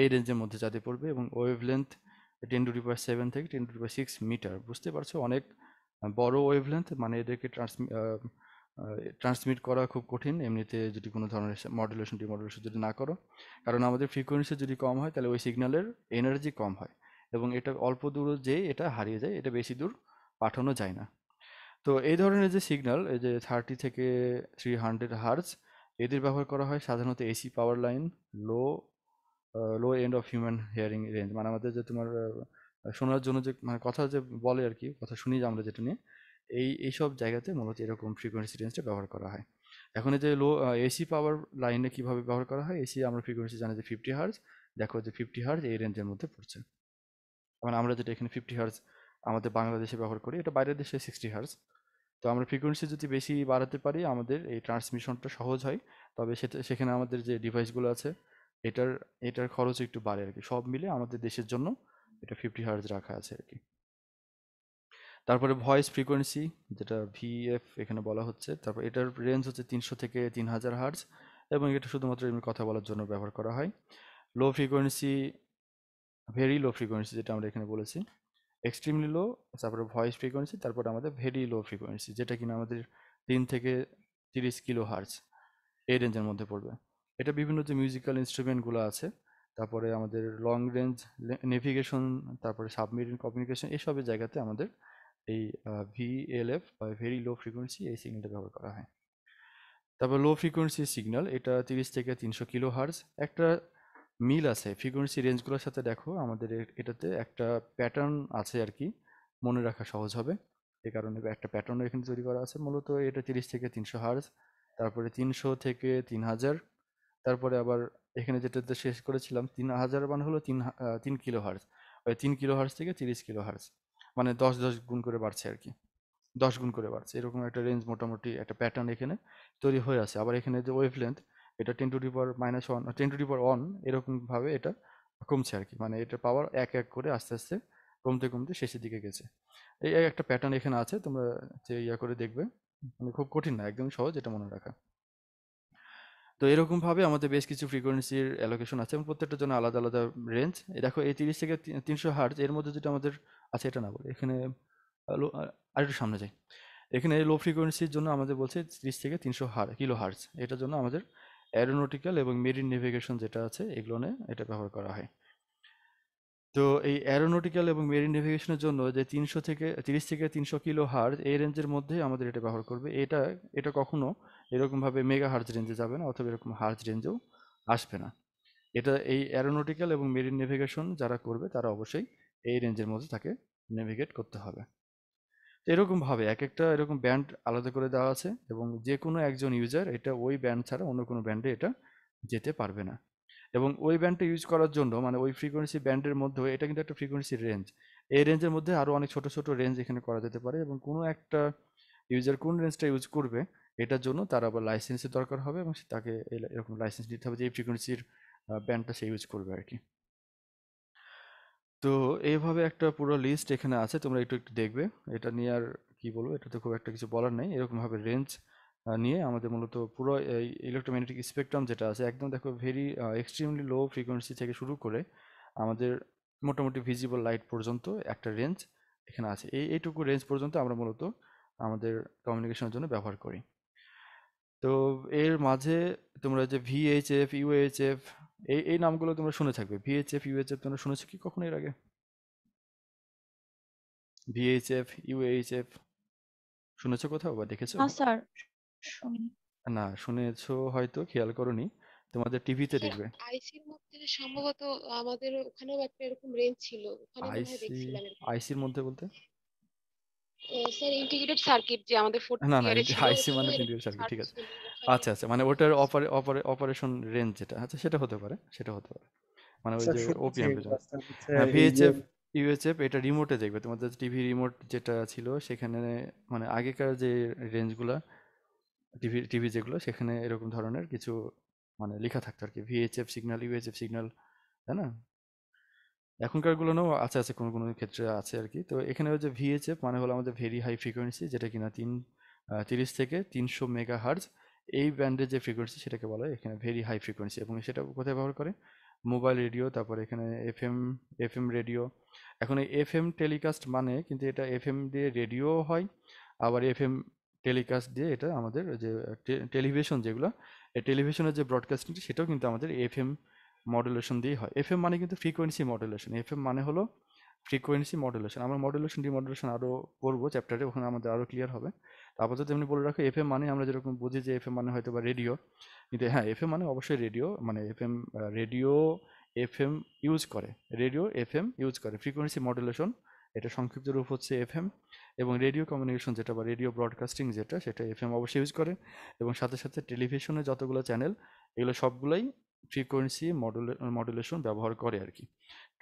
এই রেঞ্জের মধ্যে যাতে পড়বে এবং wavelength ten to the power seven থেকে ten to the power six metre বুঝতে পারছো অনেক বড় ওয়েভ লেন্থ মানে এদেরকে ট্রান্স ট্রান্সমিট করা খুব কঠিন এমনিতে যদি কোনো ধরনের মডুলেশন ডিমডুলেশন যদি না করো কারণ আমাদের ফ্রিকোয়েন্সি যদি কম হয় তাহলে ওই সিগন্যালের এনার্জি কম হয় এবং এটা অল্প দূরও যে এটা হারিয়ে যায় এটা বেশি দূর পাঠানো যায় না তো এই ধরনের যে সিগন্যাল এই যে থার্টি থেকে থ্রি হান্ড্রেড হার্জ এদের ব্যবহার করা হয় সাধারণত AC power line low low end of human hearing range মানে আমাদের যে তোমার শোনার জন্য যে মানে কথা যে বলে আর কি কথা শুনি যে আমরা যেটা নিয়ে এই এইসব জায়গাতে মূলত এরকম ফ্রিকোয়েন্সি রেঞ্জটা ব্যবহার করা হয় এখন যে লো এসি পাওয়ার লাইনে কীভাবে ব্যবহার করা হয় এসি আমরা ফ্রিকোয়েন্সি জানি যে ফিফটি হার্জ দেখো যে ফিফটি হার্জ এই রেঞ্জের মধ্যে পড়ছে মানে আমরা যেটা এখানে ফিফটি হার্জ আমাদের বাংলাদেশে ব্যবহার করি এটা বাইরের দেশে সিক্সটি হার্জ তো আমরা ফ্রিকোয়েন্সি যদি বেশি বাড়াতে পারি আমাদের এই ট্রান্সমিশনটা সহজ হয় তবে সেটা সেখানে আমাদের যে ডিভাইসগুলো আছে এটার এটার খরচ একটু বাড়ে আর কি সব মিলে আমাদের দেশের জন্য এটা ফিফটি হার্জ রাখা আছে আর কি তারপরে ভয়েস ফ্রিকোয়েন্সি যেটা ভিএফ এখানে বলা হচ্ছে তারপর এটার রেঞ্জ হচ্ছে তিনশো থেকে তিন হাজার হার্জ এবং এটা শুধুমাত্র এমনি কথা বলার জন্য ব্যবহার করা হয় low frequency very low frequency যেটা আমরা এখানে বলেছি এক্সট্রিমলি লো তারপরে ভয়েস ফ্রিকোয়েন্সি তারপরে আমাদের ভেরি লো ফ্রিকোয়েন্সি যেটা কিনা আমাদের তিন থেকে তিরিশ কিলো হার্জ এই রেঞ্জের মধ্যে পড়বে এটা বিভিন্ন যে মিউজিক্যাল ইনস্ট্রুমেন্টগুলো আছে তারপরে আমাদের লং রেঞ্জ নেভিগেশন তারপরে সাবমেরিন কমিউনিকেশন এসবের জায়গাতে আমাদের এই ভিএলএফ বা ভেরি লো ফ্রিকোয়েন্সি এই সিগন্যালটা ব্যবহার করা হয় তারপর লো ফ্রিকোয়েন্সি সিগন্যাল এটা তিরিশ থেকে তিনশো কিলো হার্স একটা মিল আছে ফ্রিকোয়েন্সি রেঞ্জগুলোর সাথে দেখো আমাদের এটাতে একটা প্যাটার্ন আছে আর কি মনে রাখা সহজ হবে এ কারণে একটা প্যাটার্ন এখানে তৈরি করা আছে মূলত এটা তিরিশ থেকে তিনশো হার্স তারপরে তিনশো থেকে তিন হাজার তারপরে আবার এখানে যেটাতে শেষ করেছিলাম তিন হাজার মানে হলো তিন তিন কিলো ওই তিন কিলো হার্স থেকে তিরিশ কিলো হার্স মানে দশ দশ গুণ করে বাড়ছে আর কি দশ গুণ করে বাড়ছে এরকম একটা রেঞ্জ মোটামুটি একটা প্যাটার্ন এখানে তৈরি হয়ে আছে আবার এখানে যে ওয়েভ লেন্থ এটা ten to the minus one ten to the power one এরকমভাবে এটা কমছে আর কি মানে এটা পাওয়ার এক এক করে আস্তে আস্তে কমতে কমতে শেষের দিকে গেছে এই একটা প্যাটার্ন এখানে আছে তোমরা যে ইয়া করে দেখবে মানে খুব কঠিন না একদম সহজ এটা মনে রাখা তো এরকমভাবে আমাদের বেশ কিছু ফ্রিকোয়েন্সির অ্যালোকেশন আছে এবং প্রত্যেকটার জন্য আলাদা আলাদা রেঞ্জ দেখো এই তিরিশ থেকে তিনশো হার্জ এর মধ্যে যেটা আমাদের আছে এটা না বলে এখানে আরেকটু সামনে যাই এখানে লো ফ্রিকোয়েন্সির জন্য আমাদের বলছে তিরিশ থেকে তিনশো হার কিলো হার্জ এটার জন্য আমাদের অ্যারোনটিক্যাল এবং মেরিন নেভিগেশন যেটা আছে এগুলো নিয়ে এটা ব্যবহার করা হয় তো এই অ্যারোনটিক্যাল এবং মেরিন নেভিগেশনের জন্য যে তিনশো থেকে তিরিশ থেকে তিনশো কিলো হার এই রেঞ্জের মধ্যে আমাদের এটা ব্যবহার করবে এটা এটা কখনো এরকমভাবে মেগা হার্জ রেঞ্জে যাবে না অথবা এরকম হার্জ রেঞ্জেও আসবে না এটা এই অ্যারোনটিক্যাল এবং মেরিন নেভিগেশন যারা করবে তারা অবশ্যই এই রেঞ্জের মধ্যে তাকে নেভিগেট করতে হবে তো এরকমভাবে এক একটা এরকম ব্যান্ড আলাদা করে দেওয়া আছে এবং যে কোনো একজন ইউজার এটা ওই ব্যান্ড ছাড়া অন্য কোনো ব্যান্ডে এটা যেতে পারবে না এবং ওই ব্যান্ডটা ইউজ করার জন্য মানে ওই ফ্রিকোয়েন্সি ব্যান্ডের মধ্যে এটা কিন্তু একটা ফ্রিকোয়েন্সি রেঞ্জ এই রেঞ্জের মধ্যে আরও অনেক ছোট ছোট রেঞ্জ এখানে করা যেতে পারে এবং কোনো একটা ইউজার কোন রেঞ্জটা ইউজ করবে এটার জন্য তার আবার লাইসেন্সের দরকার হবে এবং তাকে এরকম লাইসেন্স নিতে হবে যে এই ফ্রিকোয়েন্সির ব্যান্ডটা সে ইউজ করবে আর কি তো এইভাবে একটা পুরো লিস্ট এখানে আছে তোমরা একটু একটু দেখবে এটা নিয়ে আর কি বলবো এটাতে খুব একটা কিছু বলার নেই এরকমভাবে রেঞ্জ নিয়ে আমাদের মূলত পুরো এই ইলেকট্রোম্যাগনেটিক স্পেকট্রাম যেটা আছে একদম দেখো ভেরি এক্সট্রিমলি লো ফ্রিকোয়েন্সি থেকে শুরু করে আমাদের মোটামুটি ভিজিবল লাইট পর্যন্ত একটা রেঞ্জ এখানে আছে এই এইটুকু রেঞ্জ পর্যন্ত আমরা মূলত আমাদের কমিউনিকেশনের জন্য ব্যবহার করি তো এর মাঝে তোমরা যে ভিএইচএফ ইউএইচএফ এই এই নামগুলো তোমরা শুনে থাকবে ভিএইচএফ ইউএইচএফ তোমরা শুনেছো কি কখনো এর আগে ভিএইচএফ ইউএইচএফ শুনেছো কোথাও বা দেখেছো না স্যার না শুনেছো হয়তো খেয়াল করোনি তোমাদের টিভিতে হ্যাঁ, দেখবে আইসির মধ্যে সম্ভবত আমাদের ওখানেও একটা এরকম রেঞ্জ ছিল ওখানে আইসি এর মধ্যে বলতে মানে আচ্ছা আচ্ছা মানে ওটার অপারেশন রেঞ্জ যেটা আচ্ছা, সেটা হতে পারে সেটা হতে পারে মানে হ্যাঁ ভিএইচএফ এটা রিমোটে দেখবে তোমাদের টিভি রিমোট যেটা ছিল সেখানে মানে আগেকার যে রেঞ্জগুলা টিভি টিভি যেগুলো সেখানে এরকম ধরনের কিছু মানে লেখা থাকতো আর কি ভিএইচএফ সিগন্যাল ইউএচএফ সিগন্যাল তাই না এখনকারগুলো নাও আছে আছে কোনো কোনো ক্ষেত্রে আছে আর কি তো এখানে ওই যে ভিএচএফ মানে হলো আমাদের ভেরি হাই ফ্রিকোয়েন্সি যেটা কিনা তিন তিরিশ থেকে তিনশো মেগা হার্জ এই ব্যান্ডের যে ফ্রিকোয়েন্সি সেটাকে বলা হয় এখানে ভেরি হাই ফ্রিকোয়েন্সি এবং সেটা কোথায় ব্যবহার করে মোবাইল রেডিও তারপরে এখানে F M F M radio এখন এই এফ এম টেলিকাস্ট মানে কিন্তু এটা এফ এম দিয়ে রেডিও হয় আবার এফ এম টেলিকাস্ট দিয়ে এটা আমাদের যে টেলিভিশন যেগুলো এই টেলিভিশনের যে ব্রডকাস্টিং সেটাও কিন্তু আমাদের এফ এম মডুলেশন দিয়ে হয় এফএম মানে কিন্তু ফ্রিকোয়েন্সি মডুলেশন এফএম মানে হলো ফ্রিকোয়েন্সি মডুলেশন আমরা মডুলেশন ডিমডুলেশন আরও করবো চ্যাপ্টারে ওখানে আমাদের আরও ক্লিয়ার হবে আপাতত আমি বলে রাখো এফএম মানে আমরা যেরকম বুঝি যে এফএম মানে হয়তো বা রেডিও কিন্তু হ্যাঁ এফএম মানে অবশ্যই রেডিও মানে এফএম রেডিও এফএম ইউজ করে রেডিও এফএম ইউজ করে ফ্রিকোয়েন্সি মডুলেশন এটা সংক্ষিপ্ত রূপ হচ্ছে এফএম এবং রেডিও কমিউনিকেশন যেটা বা রেডিও ব্রডকাস্টিং যেটা সেটা এফএম অবশ্যই ইউজ করে এবং সাথে সাথে টেলিভিশনে যতগুলো চ্যানেল এগুলো সবগুলোই ফ্রিকোয়েন্সি মডুলে মডুলেশন ব্যবহার করে আর কি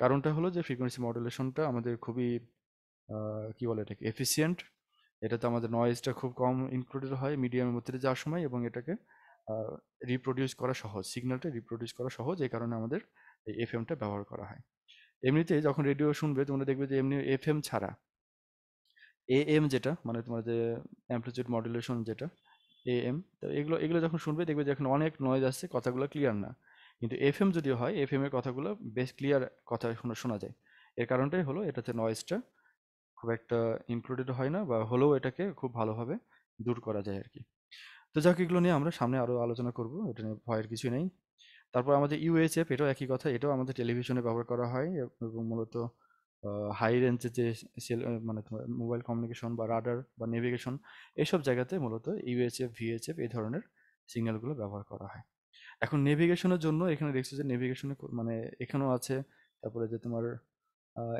কারণটা হলো যে ফ্রিকোয়েন্সি মডুলেশনটা আমাদের খুবই কি বলে এটাকে এফিসিয়েন্ট এটাতে আমাদের নয়েজটা খুব কম ইনক্লুডেড হয় মিডিয়ামের মধ্যে যাওয়ার সময় এবং এটাকে রিপ্রোডিউস করা সহজ সিগন্যালটা রিপ্রোডিউস করা সহজ এই কারণে আমাদের এই এফ এমটা ব্যবহার করা হয় এমনিতে যখন রেডিও শুনবে তোমরা দেখবে যে এমনি এফ এম ছাড়া এ এম যেটা মানে তোমার যে অ্যাম্পলিচিউড মডুলেশন যেটা এ এম তো এগুলো এগুলো যখন শুনবে দেখবে যে এখন অনেক নয়েজ আসছে কথাগুলো ক্লিয়ার না কিন্তু এফ এম যদি হয় এফ এম এর কথাগুলো বেশ ক্লিয়ার কথা শুনে শোনা যায় এর কারণটাই হলো এটাতে নয়েজটা খুব একটা ইনক্লুডেড হয় না বা হলেও এটাকে খুব ভালোভাবে দূর করা যায় আর কি তো যাক এগুলো নিয়ে আমরা সামনে আরও আলোচনা করব এটা নিয়ে ভয়ের কিছু নেই তারপর আমাদের ইউএসএফ এটাও একই কথা এটাও আমাদের টেলিভিশনে ব্যবহার করা হয় এবং মূলত হাই রেঞ্জের যে সেল মানে মোবাইল কমিউনিকেশন বা রাডার বা নেভিগেশন এসব জায়গাতে মূলত ইউএসএফ ভিএসএফ এই ধরনের সিগন্যালগুলো ব্যবহার করা হয় এখন নেভিগেশনের জন্য এখানে দেখছি যে নেভিগেশনে মানে এখানেও আছে তারপরে যে তোমার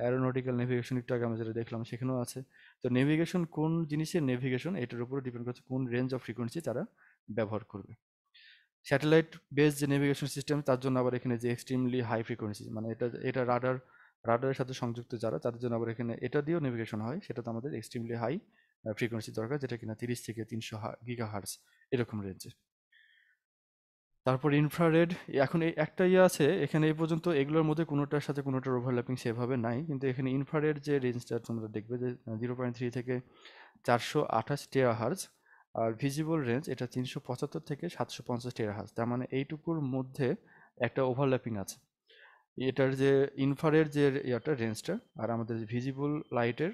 অ্যারোনটিক্যাল নেভিগেশন একটু আগে আমি যেটা দেখলাম সেখানেও আছে তো নেভিগেশন কোন জিনিসের নেভিগেশন এটার উপরে ডিপেন্ড করছে কোন রেঞ্জ অফ ফ্রিকোয়েন্সি তারা ব্যবহার করবে স্যাটেলাইট বেস যে নেভিগেশন সিস্টেম তার জন্য আবার এখানে যে এক্সট্রিমলি হাই ফ্রিকোয়েন্সি মানে এটা এটা রাডার রাডারের সাথে সংযুক্ত যারা তাদের জন্য আবার এখানে এটা দিয়েও নেভিগেশন হয় সেটা তো আমাদের এক্সট্রিমলি হাই ফ্রিকোয়েন্সি দরকার যেটা কিনা তিরিশ থেকে তিনশো গিগা হার্স এরকম রেঞ্জে তারপর ইনফ্রারেড এখন এই একটা ইয়ে আছে এখানে এই পর্যন্ত এগুলোর মধ্যে কোনোটার সাথে কোনোটার ওভারল্যাপিং সেভাবে নাই কিন্তু এখানে ইনফ্রারেড যে রেঞ্জটা তোমরা দেখবে যে জিরো পয়েন্ট থ্রি থেকে চারশো আঠাশ হার্জ আর ভিজিবল রেঞ্জ এটা তিনশো পঁচাত্তর থেকে সাতশো পঞ্চাশ টেরাহার্জ তার মানে এইটুকুর মধ্যে একটা ওভারল্যাপিং আছে এটার যে ইনফারের যে ইয়েটা রেঞ্জটা আর আমাদের ভিজিবল লাইটের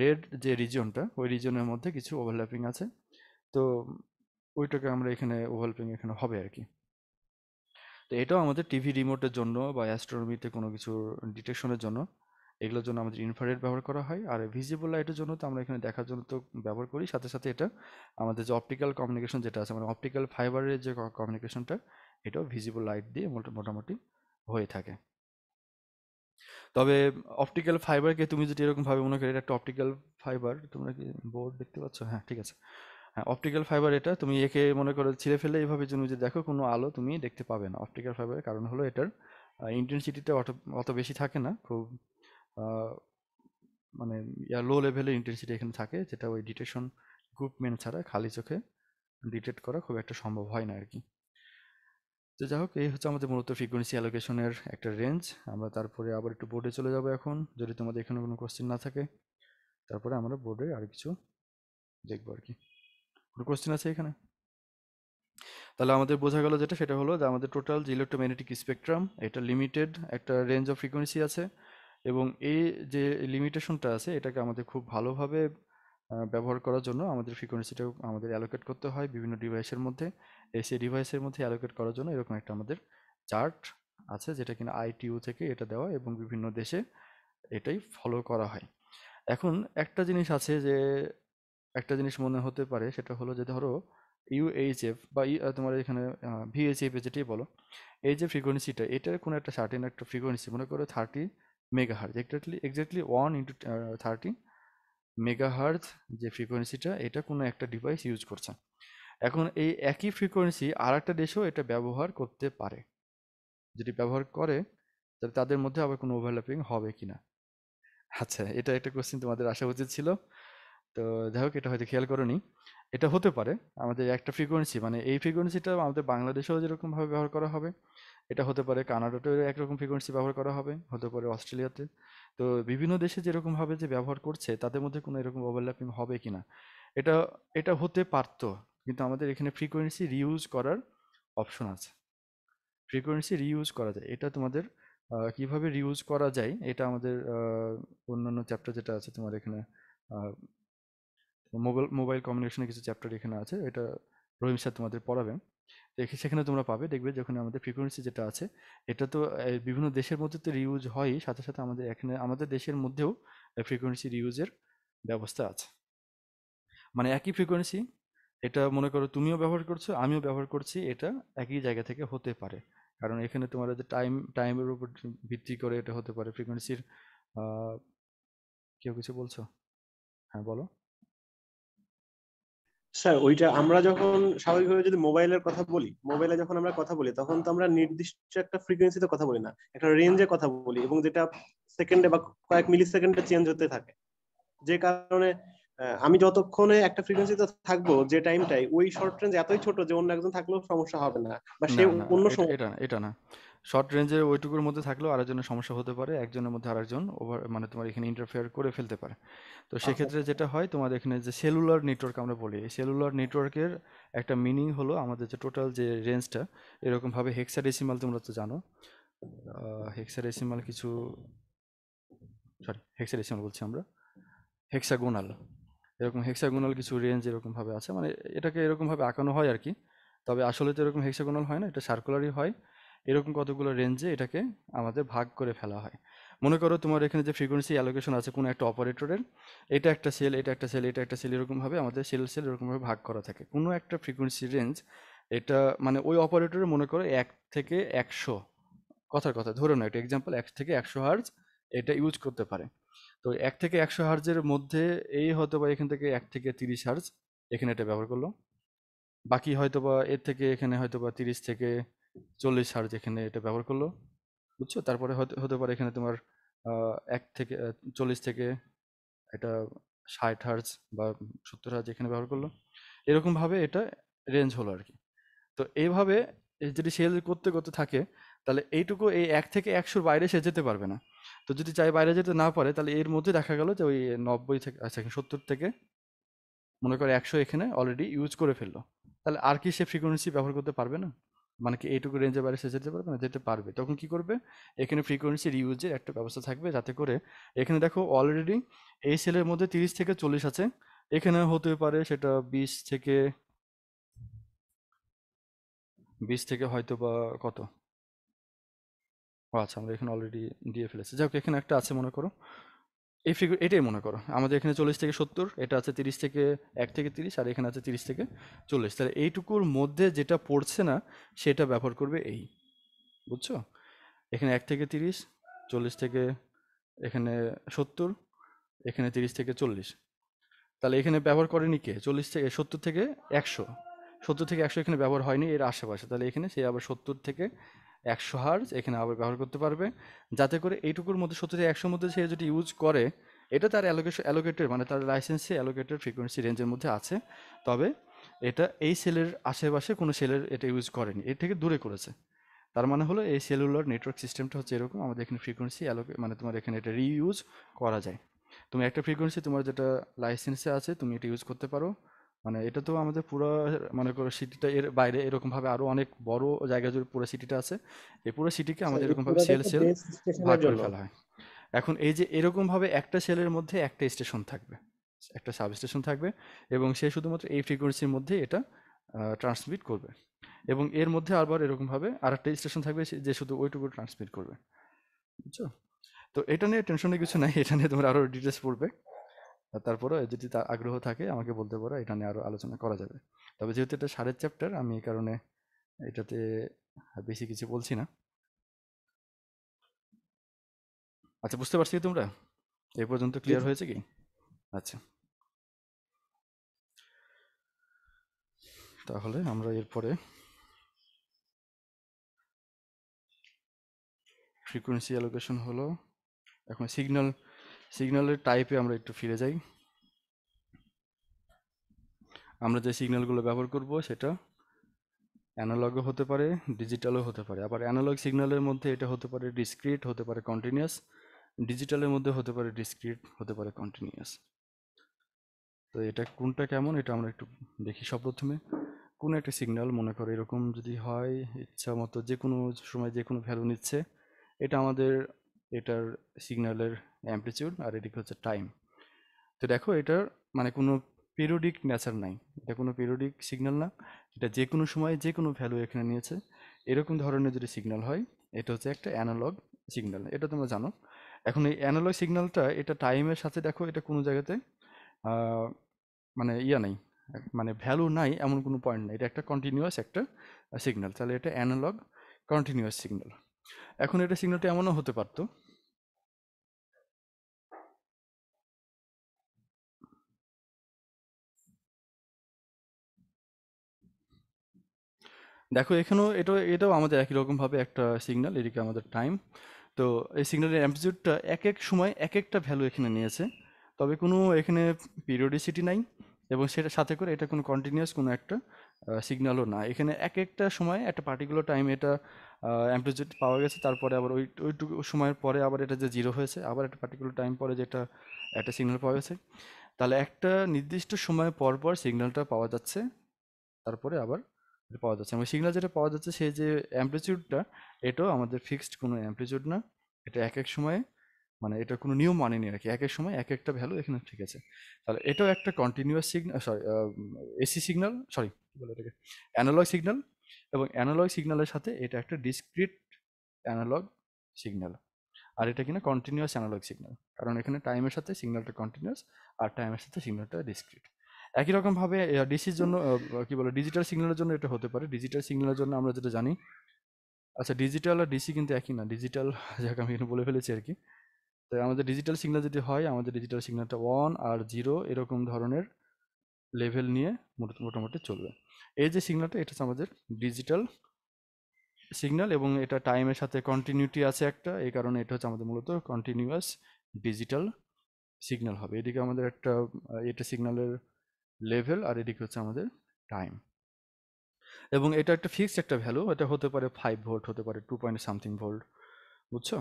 রেড যে রিজনটা ওই রিজনের মধ্যে কিছু ওভারল্যাপিং আছে তো ওইটাকে আমরা এখানে ওভারল্যাপিং এখানে হবে আর কি তো এটাও আমাদের টিভি রিমোটের জন্য বা অ্যাস্ট্রোনমিতে কোনো কিছু ডিটেকশনের জন্য এগুলোর জন্য আমাদের ইনফ্রারেড ব্যবহার করা হয় আর ভিজিবল লাইটের জন্য তো আমরা এখানে দেখার জন্য তো ব্যবহার করি সাথে সাথে এটা আমাদের যে অপটিক্যাল কমিউনিকেশন যেটা আছে মানে অপটিক্যাল ফাইবারের যে কমিউনিকেশনটা এটাও ভিজিবল লাইট দিয়ে মোটামুটি হয়ে থাকে তবে অপটিক্যাল ফাইবারকে তুমি যদি এরকমভাবে মনে করো এটা একটা অপটিক্যাল ফাইবার তোমরা কি বোর্ড দেখতে পাচ্ছ হ্যাঁ ঠিক আছে হ্যাঁ অপটিক্যাল ফাইবার এটা তুমি একে মনে করো ছিঁড়ে ফেলে এইভাবে তুমি যে দেখো কোনো আলো তুমি দেখতে পাবে না অপটিক্যাল ফাইবারের কারণ হলো এটার ইন্টেন্সিটিটা অত অত বেশি থাকে না খুব মানে ইয়া লো লেভেলের ইন্টেন্সিটি এখানে থাকে যেটা ওই ডিটেকশন ইকুইপমেন্ট ছাড়া খালি চোখে ডিটেক্ট করা খুব একটা সম্ভব হয় না আর কি তো যাই হোক এই হচ্ছে আমাদের মূলত ফ্রিকোয়েন্সি অ্যালোকেশনের একটা রেঞ্জ আমরা তারপরে আবার একটু বোর্ডে চলে যাবো এখন যদি তোমাদের এখানে কোনো কোশ্চেন না থাকে তারপরে আমরা বোর্ডে আর কিছু দেখবো আর কি কোনো কোশ্চেন আছে এখানে তাহলে আমাদের বোঝা গেল যেটা সেটা হলো যে আমাদের টোটাল যে ইলেকট্রোম্যাগনেটিক স্পেকট্রাম এটা লিমিটেড একটা রেঞ্জ অফ ফ্রিকোয়েন্সি আছে এবং এই যে লিমিটেশনটা আছে এটাকে আমাদের খুব ভালোভাবে ব্যবহার করার জন্য আমাদের ফ্রিকোয়েন্সিটা আমাদের অ্যালোকেট করতে হয় বিভিন্ন ডিভাইসের মধ্যে সেই ডিভাইসের মধ্যে অ্যালোকেট করার জন্য এরকম একটা আমাদের চার্ট আছে যেটা কিনা আইটিইউ থেকে এটা দেওয়া এবং বিভিন্ন দেশে এটাই ফলো করা হয় এখন একটা জিনিস আছে যে একটা জিনিস মনে হতে পারে সেটা হলো যে ধরো ইউএইচএফ বা তোমার এখানে ভিএইচএফ যেটাই বলো এই যে ফ্রিকোয়েন্সিটা এটার কোনো একটা সার্টিন একটা ফ্রিকোয়েন্সি মনে করো thirty megahertz exactly exactly one into thirty megahertz যে ফ্রিকোয়েন্সিটা এটা কোনো একটা ডিভাইস ইউজ করছে এখন এই একই ফ্রিকোয়েন্সি আর একটা দেশেও এটা ব্যবহার করতে পারে যদি ব্যবহার করে তাহলে তাদের মধ্যে আবার কোনো ওভারল্যাপিং হবে কি না আচ্ছা এটা একটা কোশ্চেন তোমাদের আসা উচিত ছিল তো যাই হোক এটা হয়তো খেয়াল করনি এটা হতে পারে আমাদের একটা ফ্রিকোয়েন্সি মানে এই ফ্রিকোয়েন্সিটা আমাদের বাংলাদেশেও যেরকমভাবে ব্যবহার করা হবে এটা হতে পারে কানাডাতেও একরকম ফ্রিকোয়েন্সি ব্যবহার করা হবে হতে পারে অস্ট্রেলিয়াতে তো বিভিন্ন দেশে যেরকমভাবে যে ব্যবহার করছে তাদের মধ্যে কোনো এরকম ওভারল্যাপিং হবে কি না এটা এটা হতে পারতো কিন্তু আমাদের এখানে ফ্রিকোয়েন্সি রিউজ করার অপশন আছে ফ্রিকোয়েন্সি রিউজ করা যায় এটা তোমাদের কিভাবে রিউজ করা যায় এটা আমাদের অন্যান্য চ্যাপ্টার যেটা আছে তোমার এখানে মোবাইল মোবাইল কমিউনিকেশনের কিছু চ্যাপ্টার এখানে আছে এটা রহিম স্যার তোমাদের পড়াবেন সেখানে তোমরা পাবে দেখবে যখন আমাদের ফ্রিকোয়েন্সি যেটা আছে এটা তো বিভিন্ন দেশের মধ্যে তো রিউজ হয় সাথে সাথে আমাদের এখানে আমাদের দেশের মধ্যেও ফ্রিকোয়েন্সি রিউজের ব্যবস্থা আছে মানে একই ফ্রিকোয়েন্সি এটা মনে করো তুমিও ব্যবহার করছো আমিও ব্যবহার করছি এটা একই জায়গা থেকে হতে পারে কারণ এখানে তোমার যে টাইম টাইমের উপর ভিত্তি করে এটা হতে পারে ফ্রিকোয়েন্সির কেউ কিছু বলছো হ্যাঁ বলো স্যার ওইটা আমরা যখন স্বাভাবিকভাবে যদি মোবাইলের কথা বলি মোবাইলে যখন আমরা কথা বলি তখন তো আমরা নির্দিষ্ট একটা ফ্রিকোয়েন্সিতে কথা বলি না একটা রেঞ্জে কথা বলি এবং যেটা সেকেন্ডে বা কয়েক মিলি সেকেন্ডে চেঞ্জ হতে থাকে যে কারণে আমি যতক্ষণে একটা ফ্রিকোয়েন্সিতে থাকবো যে টাইমটাই ওই শর্ট রেঞ্জ এতই ছোট যে অন্য একজন থাকলেও সমস্যা হবে না বা সে অন্য এটা না এটা না শর্ট রেঞ্জে ওইটুকুর মধ্যে থাকলেও আরেকজনের সমস্যা হতে পারে একজনের মধ্যে আরেকজন ওভার মানে তোমার এখানে ইন্টারফেয়ার করে ফেলতে পারে তো আচ্ছা। সেক্ষেত্রে যেটা হয় তোমাদের এখানে যে সেলুলার নেটওয়ার্ক আমরা বলি এই সেলুলার নেটওয়ার্কের একটা মিনিং হলো আমাদের যে টোটাল যে রেঞ্জটা এরকমভাবে হেক্সাডেসিমাল তোমরা তো জানো হেক্সাডেসিমাল কিছু সরি হেক্সাডেসিমাল বলছি আমরা হেক্সাগোনাল এরকম হেক্সাগোনাল কিছু রেঞ্জ এরকমভাবে আছে মানে এটাকে এরকমভাবে আঁকানো হয় আর কি তবে আসলে তো এরকম হেক্সাগোনাল হয় না এটা সার্কুলারই হয় এরকম কতগুলো রেঞ্জে এটাকে আমাদের ভাগ করে ফেলা হয় মনে করো তোমার এখানে যে ফ্রিকোয়েন্সি অ্যালোকেশন আছে কোনো একটা অপারেটরের এটা একটা সেল এটা একটা সেল এটা একটা সেল এরকমভাবে আমাদের সেল সেল এরকমভাবে ভাগ করা থাকে কোনো একটা ফ্রিকোয়েন্সি রেঞ্জ এটা মানে ওই অপারেটরে মনে করো এক থেকে একশো কথার কথা ধরে নাও একটা এক্সাম্পল এক থেকে একশো হার্জ এটা ইউজ করতে পারে তো এক থেকে একশো হার্জের মধ্যে এই হয়তো বা এখান থেকে এক থেকে তিরিশ হার্জ এখানে এটা ব্যবহার করলো বাকি হয়তো বা এর থেকে এখানে হয়তো বা তিরিশ থেকে চল্লিশ হার্জ এখানে এটা ব্যবহার করলো বুঝছো তারপরে হয়তো হতে পারে এখানে তোমার এক থেকে চল্লিশ থেকে এটা ষাট হার্জ বা সত্তর হার্জ এখানে ব্যবহার করলো এরকমভাবে এটা রেঞ্জ হলো আর কি তো এইভাবে যদি সে করতে করতে থাকে তাহলে এইটুকু এই এক থেকে একশোর বাইরে সে যেতে পারবে না তো যদি চাই বাইরে যেতে না পারে তাহলে এর মধ্যে দেখা গেল যে ওই নব্বই থেকে আচ্ছা সত্তর থেকে মনে করে একশো এখানে অলরেডি ইউজ করে ফেললো তাহলে আর কি সে ফ্রিকোয়েন্সি ব্যবহার করতে পারবে না মানে কি এইটুকু রেঞ্জে বাইরে সে যেতে পারবে না যেতে পারবে তখন কি করবে এখানে ফ্রিকোয়েন্সির ইউজের একটা ব্যবস্থা থাকবে যাতে করে এখানে দেখো অলরেডি এই সেলের মধ্যে তিরিশ থেকে চল্লিশ আছে এখানে হতে পারে সেটা বিশ থেকে বিশ থেকে হয়তো বা কত ও আচ্ছা আমরা এখানে অলরেডি দিয়ে ফেলেছি যাক এখানে একটা আছে মনে করো এই ফিগার এটাই মনে করো আমাদের এখানে চল্লিশ থেকে সত্তর এটা আছে তিরিশ থেকে এক থেকে তিরিশ আর এখানে আছে তিরিশ থেকে চল্লিশ তাহলে এইটুকুর মধ্যে যেটা পড়ছে না সেটা ব্যবহার করবে এই বুঝছো এখানে এক থেকে তিরিশ চল্লিশ থেকে এখানে সত্তর এখানে তিরিশ থেকে চল্লিশ তাহলে এখানে ব্যবহার করেনি কে চল্লিশ থেকে সত্তর থেকে একশো সত্তর থেকে একশো এখানে ব্যবহার হয়নি এর আশেপাশে তাহলে এখানে সে আবার সত্তর থেকে একশো হার্জ এখানে আবার ব্যবহার করতে পারবে যাতে করে এইটুকুর মধ্যে সত্যি একশোর মধ্যে সে যদি ইউজ করে এটা তার অ্যালোকেশন অ্যালোকেটেড মানে তার লাইসেন্সে অ্যালোকেটেড ফ্রিকোয়েন্সি রেঞ্জের মধ্যে আছে তবে এটা এই সেলের আশেপাশে কোনো সেলের এটা ইউজ করেনি এর থেকে দূরে করেছে তার মানে হলো এই সেলুলার নেটওয়ার্ক সিস্টেমটা হচ্ছে এরকম আমাদের এখানে ফ্রিকোয়েন্সি অ্যালোকে মানে তোমার এখানে এটা রিইউজ করা যায় তুমি একটা ফ্রিকোয়েন্সি তোমার যেটা লাইসেন্সে আছে তুমি এটা ইউজ করতে পারো মানে এটা তো আমাদের পুরো মনে করো সিটিটা এর বাইরে এরকম ভাবে আরো অনেক বড় জায়গা জুড়ে পুরো সিটিটা আছে এই পুরো সিটিকে আমাদের এরকম ভাবে সেল সেল ভাগ করে ফেলা হয় এখন এই যে এরকম ভাবে একটা সেলের মধ্যে একটা স্টেশন থাকবে একটা সাব স্টেশন থাকবে এবং সে শুধুমাত্র এই ফ্রিকোয়েন্সির মধ্যে এটা ট্রান্সমিট করবে এবং এর মধ্যে আবার এরকমভাবে আর একটা স্টেশন থাকবে যে শুধু ওইটুকু ট্রান্সমিট করবে বুঝছো তো এটা নিয়ে টেনশনের কিছু নাই এটা নিয়ে তোমরা আরও ডিটেলস পড়বে তারপরেও যদি তার আগ্রহ থাকে আমাকে বলতে পারো এটা নিয়ে আরও আলোচনা করা যাবে তবে যেহেতু এটা সাড়ে চ্যাপ্টার আমি এই কারণে এটাতে বেশি কিছু বলছি না আচ্ছা বুঝতে পারছি তোমরা এ পর্যন্ত ক্লিয়ার হয়েছে কি আচ্ছা তাহলে আমরা এরপরে ফ্রিকোয়েন্সি অ্যালোকেশন হলো এখন সিগন্যাল সিগন্যালের টাইপে আমরা একটু ফিরে যাই আমরা যে সিগন্যালগুলো ব্যবহার করব সেটা অ্যানালগও হতে পারে ডিজিটালও হতে পারে আবার অ্যানালগ সিগন্যালের মধ্যে এটা হতে পারে ডিসক্রিট হতে পারে কন্টিনিউয়াস ডিজিটালের মধ্যে হতে পারে ডিসক্রিট হতে পারে কন্টিনিউয়াস তো এটা কোনটা কেমন এটা আমরা একটু দেখি সব প্রথমে কোনো একটা সিগন্যাল মনে করো এরকম যদি হয় ইচ্ছা মতো যে কোনো সময় যে কোনো ভ্যালু নিচ্ছে এটা আমাদের এটার সিগন্যালের অ্যাম্পলিচিউড আর এদিকে হচ্ছে টাইম তো দেখো এটার মানে কোনো পিরিয়ডিক নেচার নাই এটা কোনো পিরিয়ডিক সিগন্যাল না এটা যে কোনো সময় যে কোনো ভ্যালু এখানে নিয়েছে এরকম ধরনের যদি সিগন্যাল হয় এটা হচ্ছে একটা অ্যানালগ সিগন্যাল এটা তোমরা জানো এখন এই অ্যানালগ সিগন্যালটা এটা টাইমের সাথে দেখো এটা কোনো জায়গাতে মানে ইয়া নাই মানে ভ্যালু নাই এমন কোনো পয়েন্ট নাই এটা একটা কন্টিনিউয়াস একটা সিগন্যাল তাহলে এটা অ্যানালগ কন্টিনিউয়াস সিগন্যাল এখন এটা সিগন্যালটা এমনও হতে পারতো দেখো এখানেও এটা এটাও আমাদের একই রকমভাবে একটা সিগনাল এদিকে আমাদের টাইম তো এই সিগনালের অ্যাম্পিটিউডটা এক এক সময় এক একটা ভ্যালু এখানে নিয়েছে তবে কোনো এখানে পিরিয়ডিসিটি নাই এবং সেটা সাথে করে এটা কোনো কন্টিনিউয়াস কোনো একটা সিগনালও না এখানে এক একটা সময় একটা পার্টিকুলার টাইম এটা অ্যাম্পিটিউড পাওয়া গেছে তারপরে আবার ওই ওইটুকু সময়ের পরে আবার এটা যে জিরো হয়েছে আবার একটা পার্টিকুলার টাইম পরে যেটা একটা সিগনাল পাওয়া গেছে তাহলে একটা নির্দিষ্ট সময় পর পর সিগনালটা পাওয়া যাচ্ছে তারপরে আবার পাওয়া যাচ্ছে এবং সিগনাল যেটা পাওয়া যাচ্ছে সেই যে অ্যাম্পলিচিউডটা এটাও আমাদের ফিক্সড কোনো অ্যাম্পলিচিউড না এটা এক এক সময়ে মানে এটা কোনো নিয়ম মানেনি আর কি এক এক সময় এক একটা ভ্যালু এখানে ঠিক আছে তাহলে এটাও একটা continuous signal sorry AC signal sorry কী বলে এটাকে অ্যানালগ সিগনাল এবং অ্যানালগ সিগনালের সাথে এটা একটা ডিসক্রিট অ্যানালগ সিগনাল আর এটা কিনা কন্টিনিউয়াস অ্যানালগ সিগনাল কারণ এখানে টাইমের সাথে সিগনালটা কন্টিনিউয়াস আর টাইমের সাথে সিগনালটা ডিসক্রিট একই রকমভাবে ডিসির জন্য কি বলে ডিজিটাল সিগন্যালের জন্য এটা হতে পারে ডিজিটাল সিগন্যালের জন্য আমরা যেটা জানি আচ্ছা ডিজিটাল আর ডিসি কিন্তু একই না ডিজিটাল যাকে আমি এখানে বলে ফেলেছি আর কি তো আমাদের ডিজিটাল সিগন্যাল যদি হয় আমাদের ডিজিটাল সিগন্যালটা ওয়ান আর জিরো এরকম ধরনের লেভেল নিয়ে মোটামুটি চলবে এই যে সিগন্যালটা এটা হচ্ছে আমাদের ডিজিটাল সিগন্যাল এবং এটা টাইমের সাথে কন্টিনিউটি আছে একটা এই কারণে এটা হচ্ছে আমাদের মূলত কন্টিনিউয়াস ডিজিটাল সিগন্যাল হবে এদিকে আমাদের একটা এটা সিগন্যালের লেভেল আর এদিকে হচ্ছে আমাদের টাইম এবং এটা একটা ফিক্সড একটা ভ্যালু এটা হতে পারে ফাইভ ভোল্ট হতে পারে টু পয়েন্ট সামথিং ভোল্ট বুঝছো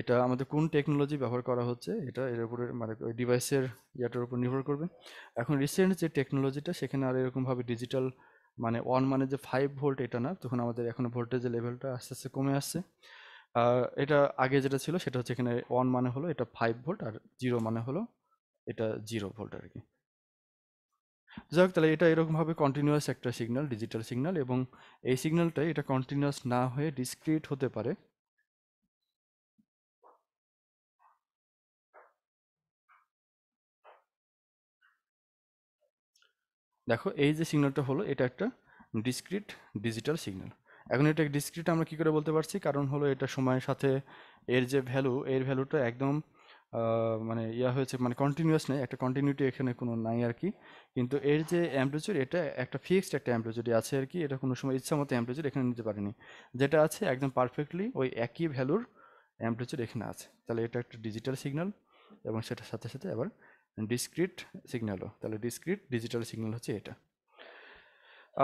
এটা আমাদের কোন টেকনোলজি ব্যবহার করা হচ্ছে এটা এর উপরে মানে ডিভাইসের ইয়েটার উপর নির্ভর করবে এখন রিসেন্ট যে টেকনোলজিটা সেখানে আর এরকমভাবে ডিজিটাল মানে ওয়ান মানে যে ফাইভ ভোল্ট এটা না তখন আমাদের এখন ভোল্টেজের লেভেলটা আস্তে আস্তে কমে আসছে আর এটা আগে যেটা ছিল সেটা হচ্ছে এখানে ওয়ান মানে হলো এটা ফাইভ ভোল্ট আর জিরো মানে হলো এটা জিরো ভোল্ট আর কি যাই হোক তাহলে এটা এরকমভাবে কন্টিনিউয়াস একটা সিগন্যাল ডিজিটাল সিগন্যাল এবং এই সিগনালটাই এটা কন্টিনিউয়াস না হয়ে ডিসক্রিট হতে পারে দেখো এই যে সিগন্যালটা হলো এটা একটা ডিসক্রিট ডিজিটাল সিগন্যাল এখন এটা ডিসক্রিট আমরা কি করে বলতে পারছি কারণ হলো এটা সময়ের সাথে এর যে ভ্যালু এর ভ্যালুটা একদম মানে ইয়া হয়েছে মানে কন্টিনিউয়াস নেই একটা কন্টিনিউটি এখানে কোনো নাই আর কি কিন্তু এর যে অ্যাম্পলিচিউড এটা একটা ফিক্সড একটা অ্যাম্পলিচিউড আছে আর কি এটা কোনো সময় ইচ্ছা মতো অ্যাম্পলিচিউড এখানে নিতে পারেনি যেটা আছে একদম পারফেক্টলি ওই একই ভ্যালুর অ্যাম্পলিচিউড এখানে আছে তাহলে এটা একটা ডিজিটাল সিগন্যাল এবং সেটার সাথে সাথে আবার ডিসক্রিট সিগন্যালও তাহলে ডিসক্রিট ডিজিটাল সিগন্যাল হচ্ছে এটা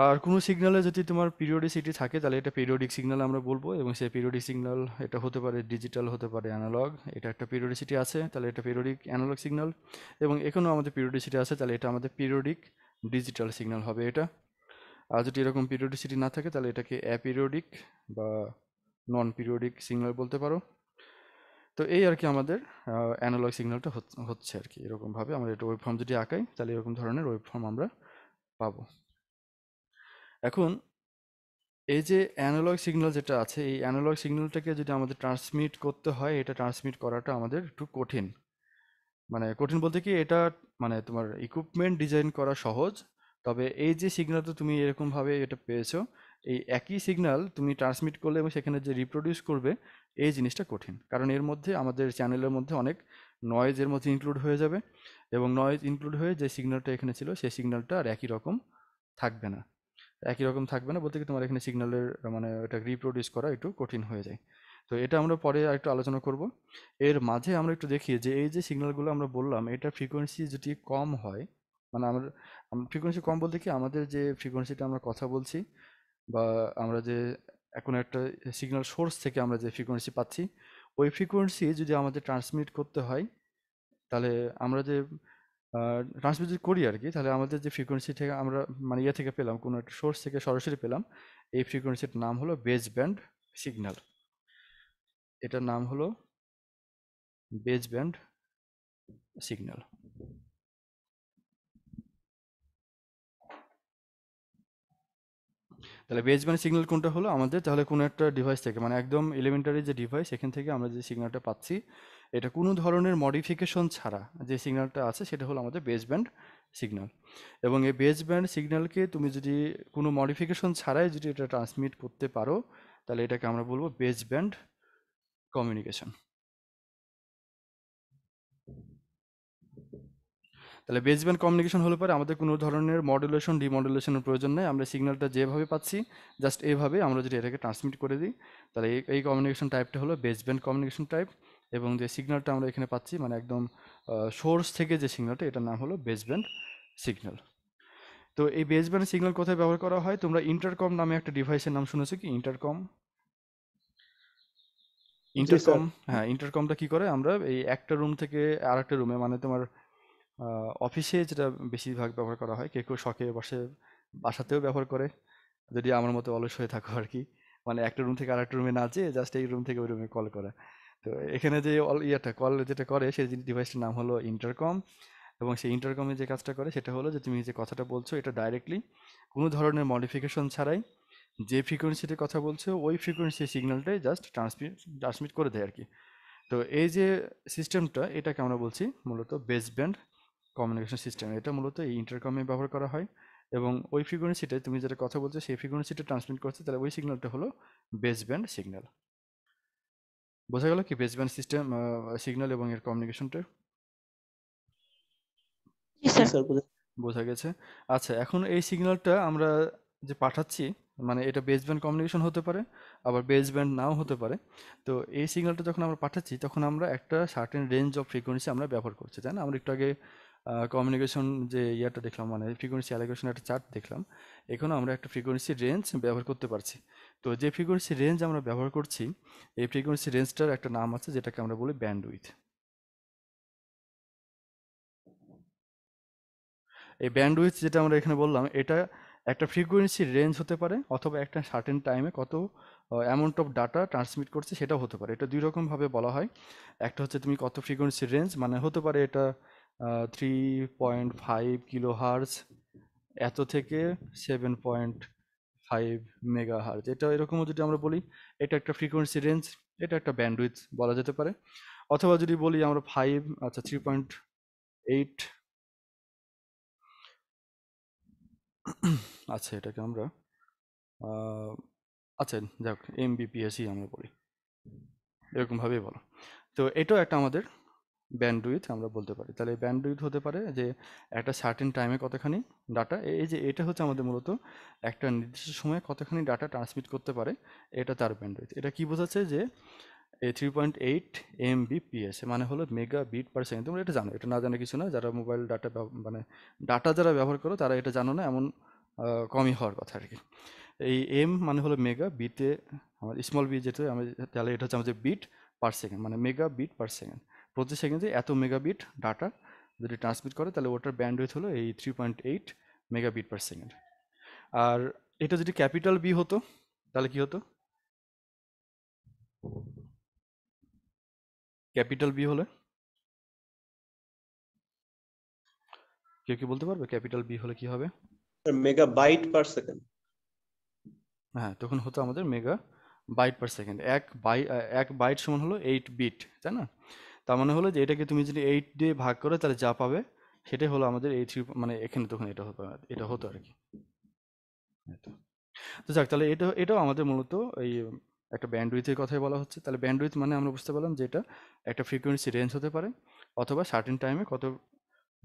আর কোনো সিগনালে যদি তোমার পিরিয়ডিসিটি থাকে তাহলে এটা পিরিয়ডিক সিগনাল আমরা বলবো এবং সেই পিরিয়ডিক সিগনাল এটা হতে পারে ডিজিটাল হতে পারে অ্যানালগ এটা একটা পিরিয়ডিসিটি আছে তাহলে এটা পিরিয়ডিক অ্যানালগ সিগনাল এবং এখনও আমাদের পিরিয়ডিসিটি আছে তাহলে এটা আমাদের পিরিয়ডিক ডিজিটাল সিগনাল হবে এটা আর যদি এরকম পিরিয়ডিসিটি না থাকে তাহলে এটাকে অ্যাপিরিয়ডিক বা নন পিরিয়ডিক সিগনাল বলতে পারো তো এই আর কি আমাদের অ্যানালগ সিগনালটা হচ্ছে আর কি এরকমভাবে আমরা এটা ওয়েব ফর্ম যদি আঁকাই তাহলে এরকম ধরনের ওয়েব ফর্ম আমরা পাবো এখন এই যে অ্যানালগ সিগন্যাল যেটা আছে এই অ্যানালগ সিগন্যালটাকে যদি আমাদের ট্রান্সমিট করতে হয় এটা ট্রান্সমিট করাটা আমাদের একটু কঠিন মানে কঠিন বলতে কি এটা মানে তোমার ইকুইপমেন্ট ডিজাইন করা সহজ তবে এই যে সিগন্যালটা তুমি এরকমভাবে এটা পেয়েছো এই একই সিগন্যাল তুমি ট্রান্সমিট করলে এবং সেখানে যে রিপ্রোডিউস করবে এই জিনিসটা কঠিন কারণ এর মধ্যে আমাদের চ্যানেলের মধ্যে অনেক নয়েজ এর মধ্যে ইনক্লুড হয়ে যাবে এবং নয়েজ ইনক্লুড হয়ে যে সিগন্যালটা এখানে ছিল সেই সিগন্যালটা আর একই রকম থাকবে না একই রকম থাকবে না বলতে কি তোমার এখানে সিগন্যালের মানে এটা রিপ্রোডিউস করা একটু কঠিন হয়ে যায় তো এটা আমরা পরে একটু আলোচনা করব এর মাঝে আমরা একটু দেখি যে এই যে সিগন্যালগুলো আমরা বললাম এটা ফ্রিকোয়েন্সি যদি কম হয় মানে আমার ফ্রিকোয়েন্সি কম বলতে কি আমাদের যে ফ্রিকোয়েন্সিটা আমরা কথা বলছি বা আমরা যে এখন একটা সিগন্যাল সোর্স থেকে আমরা যে ফ্রিকোয়েন্সি পাচ্ছি ওই ফ্রিকোয়েন্সি যদি আমাদের ট্রান্সমিট করতে হয় তাহলে আমরা যে ট্রান্সমিট যদি করি আর কি তাহলে আমাদের যে ফ্রিকোয়েন্সি থেকে আমরা মানে ইয়ে থেকে পেলাম কোনো একটা সোর্স থেকে সরাসরি পেলাম এই ফ্রিকোয়েন্সির নাম হলো বেজ ব্যান্ড সিগন্যাল এটার নাম হলো বেজ ব্যান্ড সিগন্যাল তাহলে বেজ ব্যান্ড সিগন্যাল কোনটা হলো আমাদের তাহলে কোনো একটা ডিভাইস থেকে মানে একদম এলিমেন্টারি যে ডিভাইস এখান থেকে আমরা যে সিগন্যালটা পাচ্ছি এটা কোনো ধরনের মডিফিকেশন ছাড়া যে সিগন্যালটা আছে সেটা হলো আমাদের বেস ব্যান্ড সিগন্যাল এবং এই বেস ব্যান্ড সিগন্যালকে তুমি যদি কোনো মডিফিকেশন ছাড়াই যদি এটা ট্রান্সমিট করতে পারো তাহলে এটাকে আমরা বলবো বেস ব্যান্ড কমিউনিকেশন তাহলে বেস ব্যান্ড কমিউনিকেশন হলে পরে আমাদের কোনো ধরনের মডুলেশন ডিমডুলেশনের প্রয়োজন নেই আমরা সিগন্যালটা যেভাবে পাচ্ছি জাস্ট এভাবে আমরা যদি এটাকে ট্রান্সমিট করে দিই তাহলে এই কমিউনিকেশন টাইপটা হলো বেস ব্যান্ড কমিউনিকেশন টাইপ এবং যে সিগন্যালটা আমরা এখানে পাচ্ছি মানে একদম সোর্স থেকে যে সিগন্যালটা এটার নাম হলো বেসব্যান্ড সিগন্যাল তো এই বেসব্যান্ড সিগন্যাল কোথায় ব্যবহার করা হয় তোমরা ইন্টারকম নামে একটা ডিভাইসের নাম শুনেছো কি ইন্টারকম ইন্টারকম হ্যাঁ ইন্টারকমটা কি করে আমরা এই একটা রুম থেকে আর একটা রুমে মানে তোমার অফিসে যেটা বেশিরভাগ ব্যবহার করা হয় কেউ কেউ শখে বসে বাসাতেও ব্যবহার করে যদি আমার মতো অলস হয়ে থাকো আর কি মানে একটা রুম থেকে আর একটা রুমে না যেয়ে জাস্ট এই রুম থেকে ওই রুমে কল করা তো এখানে যে অল ইয়েটা কল যেটা করে সেই ডিভাইসটার নাম হলো ইন্টারকম এবং সেই ইন্টারকমে যে কাজটা করে সেটা হলো যে তুমি যে কথাটা বলছো এটা ডাইরেক্টলি কোনো ধরনের মডিফিকেশন ছাড়াই যে ফ্রিকোয়েন্সিতে কথা বলছো ওই ফ্রিকোয়েন্সি সিগন্যালটাই জাস্ট ট্রান্সমিট ট্রান্সমিট করে দেয় আর কি তো এই যে সিস্টেমটা এটাকে আমরা বলছি মূলত বেসব্যান্ড কমিউনিকেশন সিস্টেম এটা মূলত এই ইন্টারকমে ব্যবহার করা হয় এবং ওই ফ্রিকোয়েন্সিতে তুমি যেটা কথা বলছো সেই ফ্রিকোয়েন্সিটা ট্রান্সমিট করছে তাহলে ওই সিগন্যালটা হলো বেসব্যান্ড সিগন্যাল বোঝা গেল কি বেসব্যান্ড সিস্টেম সিগন্যাল এবং এর কমিউনিকেশনটা বোঝা গেছে আচ্ছা এখন এই সিগন্যালটা আমরা যে পাঠাচ্ছি মানে এটা বেসব্যান্ড কমিউনিকেশন হতে পারে আবার বেসব্যান্ড নাও হতে পারে তো এই সিগন্যালটা যখন আমরা পাঠাচ্ছি তখন আমরা একটা সার্টেন রেঞ্জ অফ ফ্রিকোয়েন্সি আমরা ব্যবহার করছি তাই না আমরা একটু আগে কমিউনিকেশন যে ইয়াটা দেখলাম মানে ফ্রিকোয়েন্সি অ্যালোকেশন একটা চার্ট দেখলাম এখনও আমরা একটা ফ্রিকোয়েন্সি রেঞ্জ ব্যবহার করতে পারছি তো যে ফ্রিকোয়েন্সি রেঞ্জ আমরা ব্যবহার করছি এই ফ্রিকোয়েন্সি রেঞ্জটার একটা নাম আছে যেটাকে আমরা বলি ব্যান্ড উইথ এই ব্যান্ড উইথ যেটা আমরা এখানে বললাম এটা একটা ফ্রিকোয়েন্সি রেঞ্জ হতে পারে অথবা একটা সার্টেন টাইমে কত অ্যামাউন্ট অফ ডাটা ট্রান্সমিট করছে সেটাও হতে পারে এটা দুই রকমভাবে বলা হয় একটা হচ্ছে তুমি কত ফ্রিকোয়েন্সি রেঞ্জ মানে হতে পারে এটা three point five kilohertz এত থেকে seven point five megahertz এটা এরকমও যদি আমরা বলি এটা একটা ফ্রিকোয়েন্সি রেঞ্জ এটা একটা ব্যান্ডউইথ বলা যেতে পারে অথবা যদি বলি আমরা ফাইভ আচ্ছা থ্রি পয়েন্ট এইট আচ্ছা এটাকে আমরা আচ্ছা যাক এমবিপিএসই আমরা বলি এরকমভাবেই বলো তো এটাও একটা আমাদের ব্যান্ডউইথ আমরা বলতে পারি তাহলে ব্যান্ডউইথ হতে পারে যে একটা সার্টেন টাইমে কতখানি ডাটা এই যে এটা হচ্ছে আমাদের মূলত একটা নির্দিষ্ট সময়ে কতখানি ডাটা ট্রান্সমিট করতে পারে এটা তার ব্যান্ডউইথ এটা কি বোঝাচ্ছে যে এই three point eight M A মানে হলো মেগা বিট পার সেকেন্ড তোমরা এটা জানো এটা না জানা কিছু না যারা মোবাইল ডাটা মানে ডাটা যারা ব্যবহার করো তারা এটা জানো না এমন কমই হওয়ার কথা আর কি এই এম মানে হলো মেগা বিটে আমার স্মল বি যেতে আমি তাহলে এটা হচ্ছে আমাদের বিট পার সেকেন্ড মানে মেগা বিট পার সেকেন্ড প্রতি সেকেন্ডে এত মেগাবিট ডাটা যদি ট্রান্সমিট করে তাহলে ওটার ব্যান্ডউইথ হলো এই three point eight megabit per second আর এটা যদি ক্যাপিটাল বি হতো তাহলে কি হতো ক্যাপিটাল বি হলে কেউ কি বলতে পারবে ক্যাপিটাল বি হলে কি হবে মেগা বাইট পার সেকেন্ড হ্যাঁ তখন হতো আমাদের মেগা বাইট পার সেকেন্ড এক বাই এক বাইট সমান হলো এইট বিট তাই না তার মানে হলো যে এটাকে তুমি যদি এইট দিয়ে ভাগ করো তাহলে যা পাবে সেটাই হলো আমাদের এই থ্রি মানে এখানে তখন এটা হতো এটা হতো আর কি আচ্ছা। তো যাক তাহলে এটা এটাও আমাদের মূলত এই একটা ব্যান্ডউইথের কথাই বলা হচ্ছে তাহলে ব্যান্ডউইথ মানে আমরা বুঝতে পারলাম যে এটা একটা ফ্রিকোয়েন্সি রেঞ্জ হতে পারে অথবা সার্টিন টাইমে কত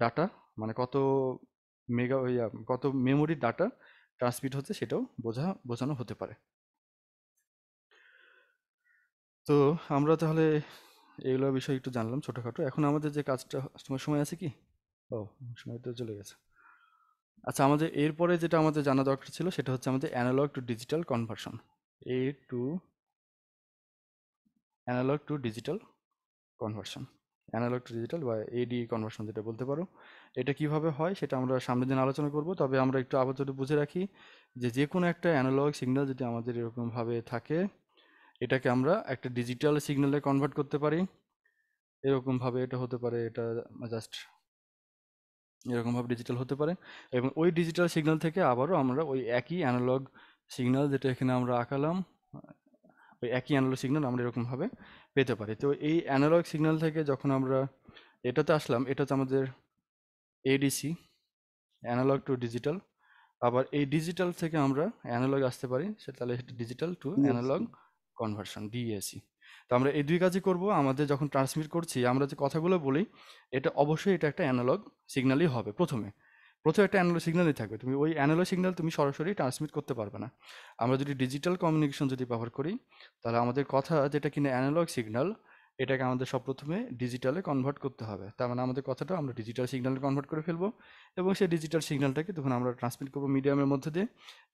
ডাটা মানে কত মেগা কত মেমোরির ডাটা ট্রান্সমিট হচ্ছে সেটাও বোঝা বোঝানো হতে পারে তো আমরা তাহলে এগুলোর বিষয়ে একটু জানলাম ছোটোখাটো এখন আমাদের যে কাজটা তোমার সময় আছে কি ও সময় তো চলে গেছে আচ্ছা আমাদের এরপরে যেটা আমাদের জানা দরকার ছিল সেটা হচ্ছে আমাদের analogue to digital conversion A to analogue to digital conversion analogue to digital বা এডি কনভার্সন যেটা বলতে পারো এটা কিভাবে হয় সেটা আমরা সামনের দিন আলোচনা করব তবে আমরা একটু আপাতত বুঝে রাখি যে যে কোনো একটা অ্যানালগ সিগনাল যদি আমাদের এরকমভাবে থাকে এটাকে আমরা একটা ডিজিটাল সিগন্যালে কনভার্ট করতে পারি এরকমভাবে এটা হতে পারে এটা জাস্ট এরকমভাবে ডিজিটাল হতে পারে এবং ওই ডিজিটাল সিগন্যাল থেকে আবারও আমরা ওই একই অ্যানালগ সিগন্যাল যেটা এখানে আমরা আঁকালাম ওই একই অ্যানালগ সিগন্যাল আমরা এরকমভাবে পেতে পারি তো এই অ্যানালগ সিগন্যাল থেকে যখন আমরা এটাতে আসলাম এটাতে আমাদের এডিসি অ্যানালগ টু ডিজিটাল আবার এই ডিজিটাল থেকে আমরা অ্যানালগ আসতে পারি সে তাহলে digital to analogue conversion DAC তো আমরা এই দুই কাজই করব আমাদের যখন ট্রান্সমিট করছি আমরা যে কথাগুলো বলি এটা অবশ্যই এটা একটা অ্যানালগ সিগন্যালই হবে প্রথমে প্রথমে একটা অ্যানালগ সিগন্যালই থাকবে তুমি ওই অ্যানালগ সিগন্যাল তুমি সরাসরি ট্রান্সমিট করতে পারবে না আমরা যদি ডিজিটাল কমিউনিকেশন যদি ব্যবহার করি তাহলে আমাদের কথা যেটা কিনা অ্যানালগ সিগন্যাল এটাকে আমাদের সব প্রথমে ডিজিটালে কনভার্ট করতে হবে তার মানে আমাদের কথাটা আমরা ডিজিটাল সিগন্যালে কনভার্ট করে ফেলবো এবং সেই ডিজিটাল সিগন্যালটাকে তখন আমরা ট্রান্সমিট করবো মিডিয়ামের মধ্যে দিয়ে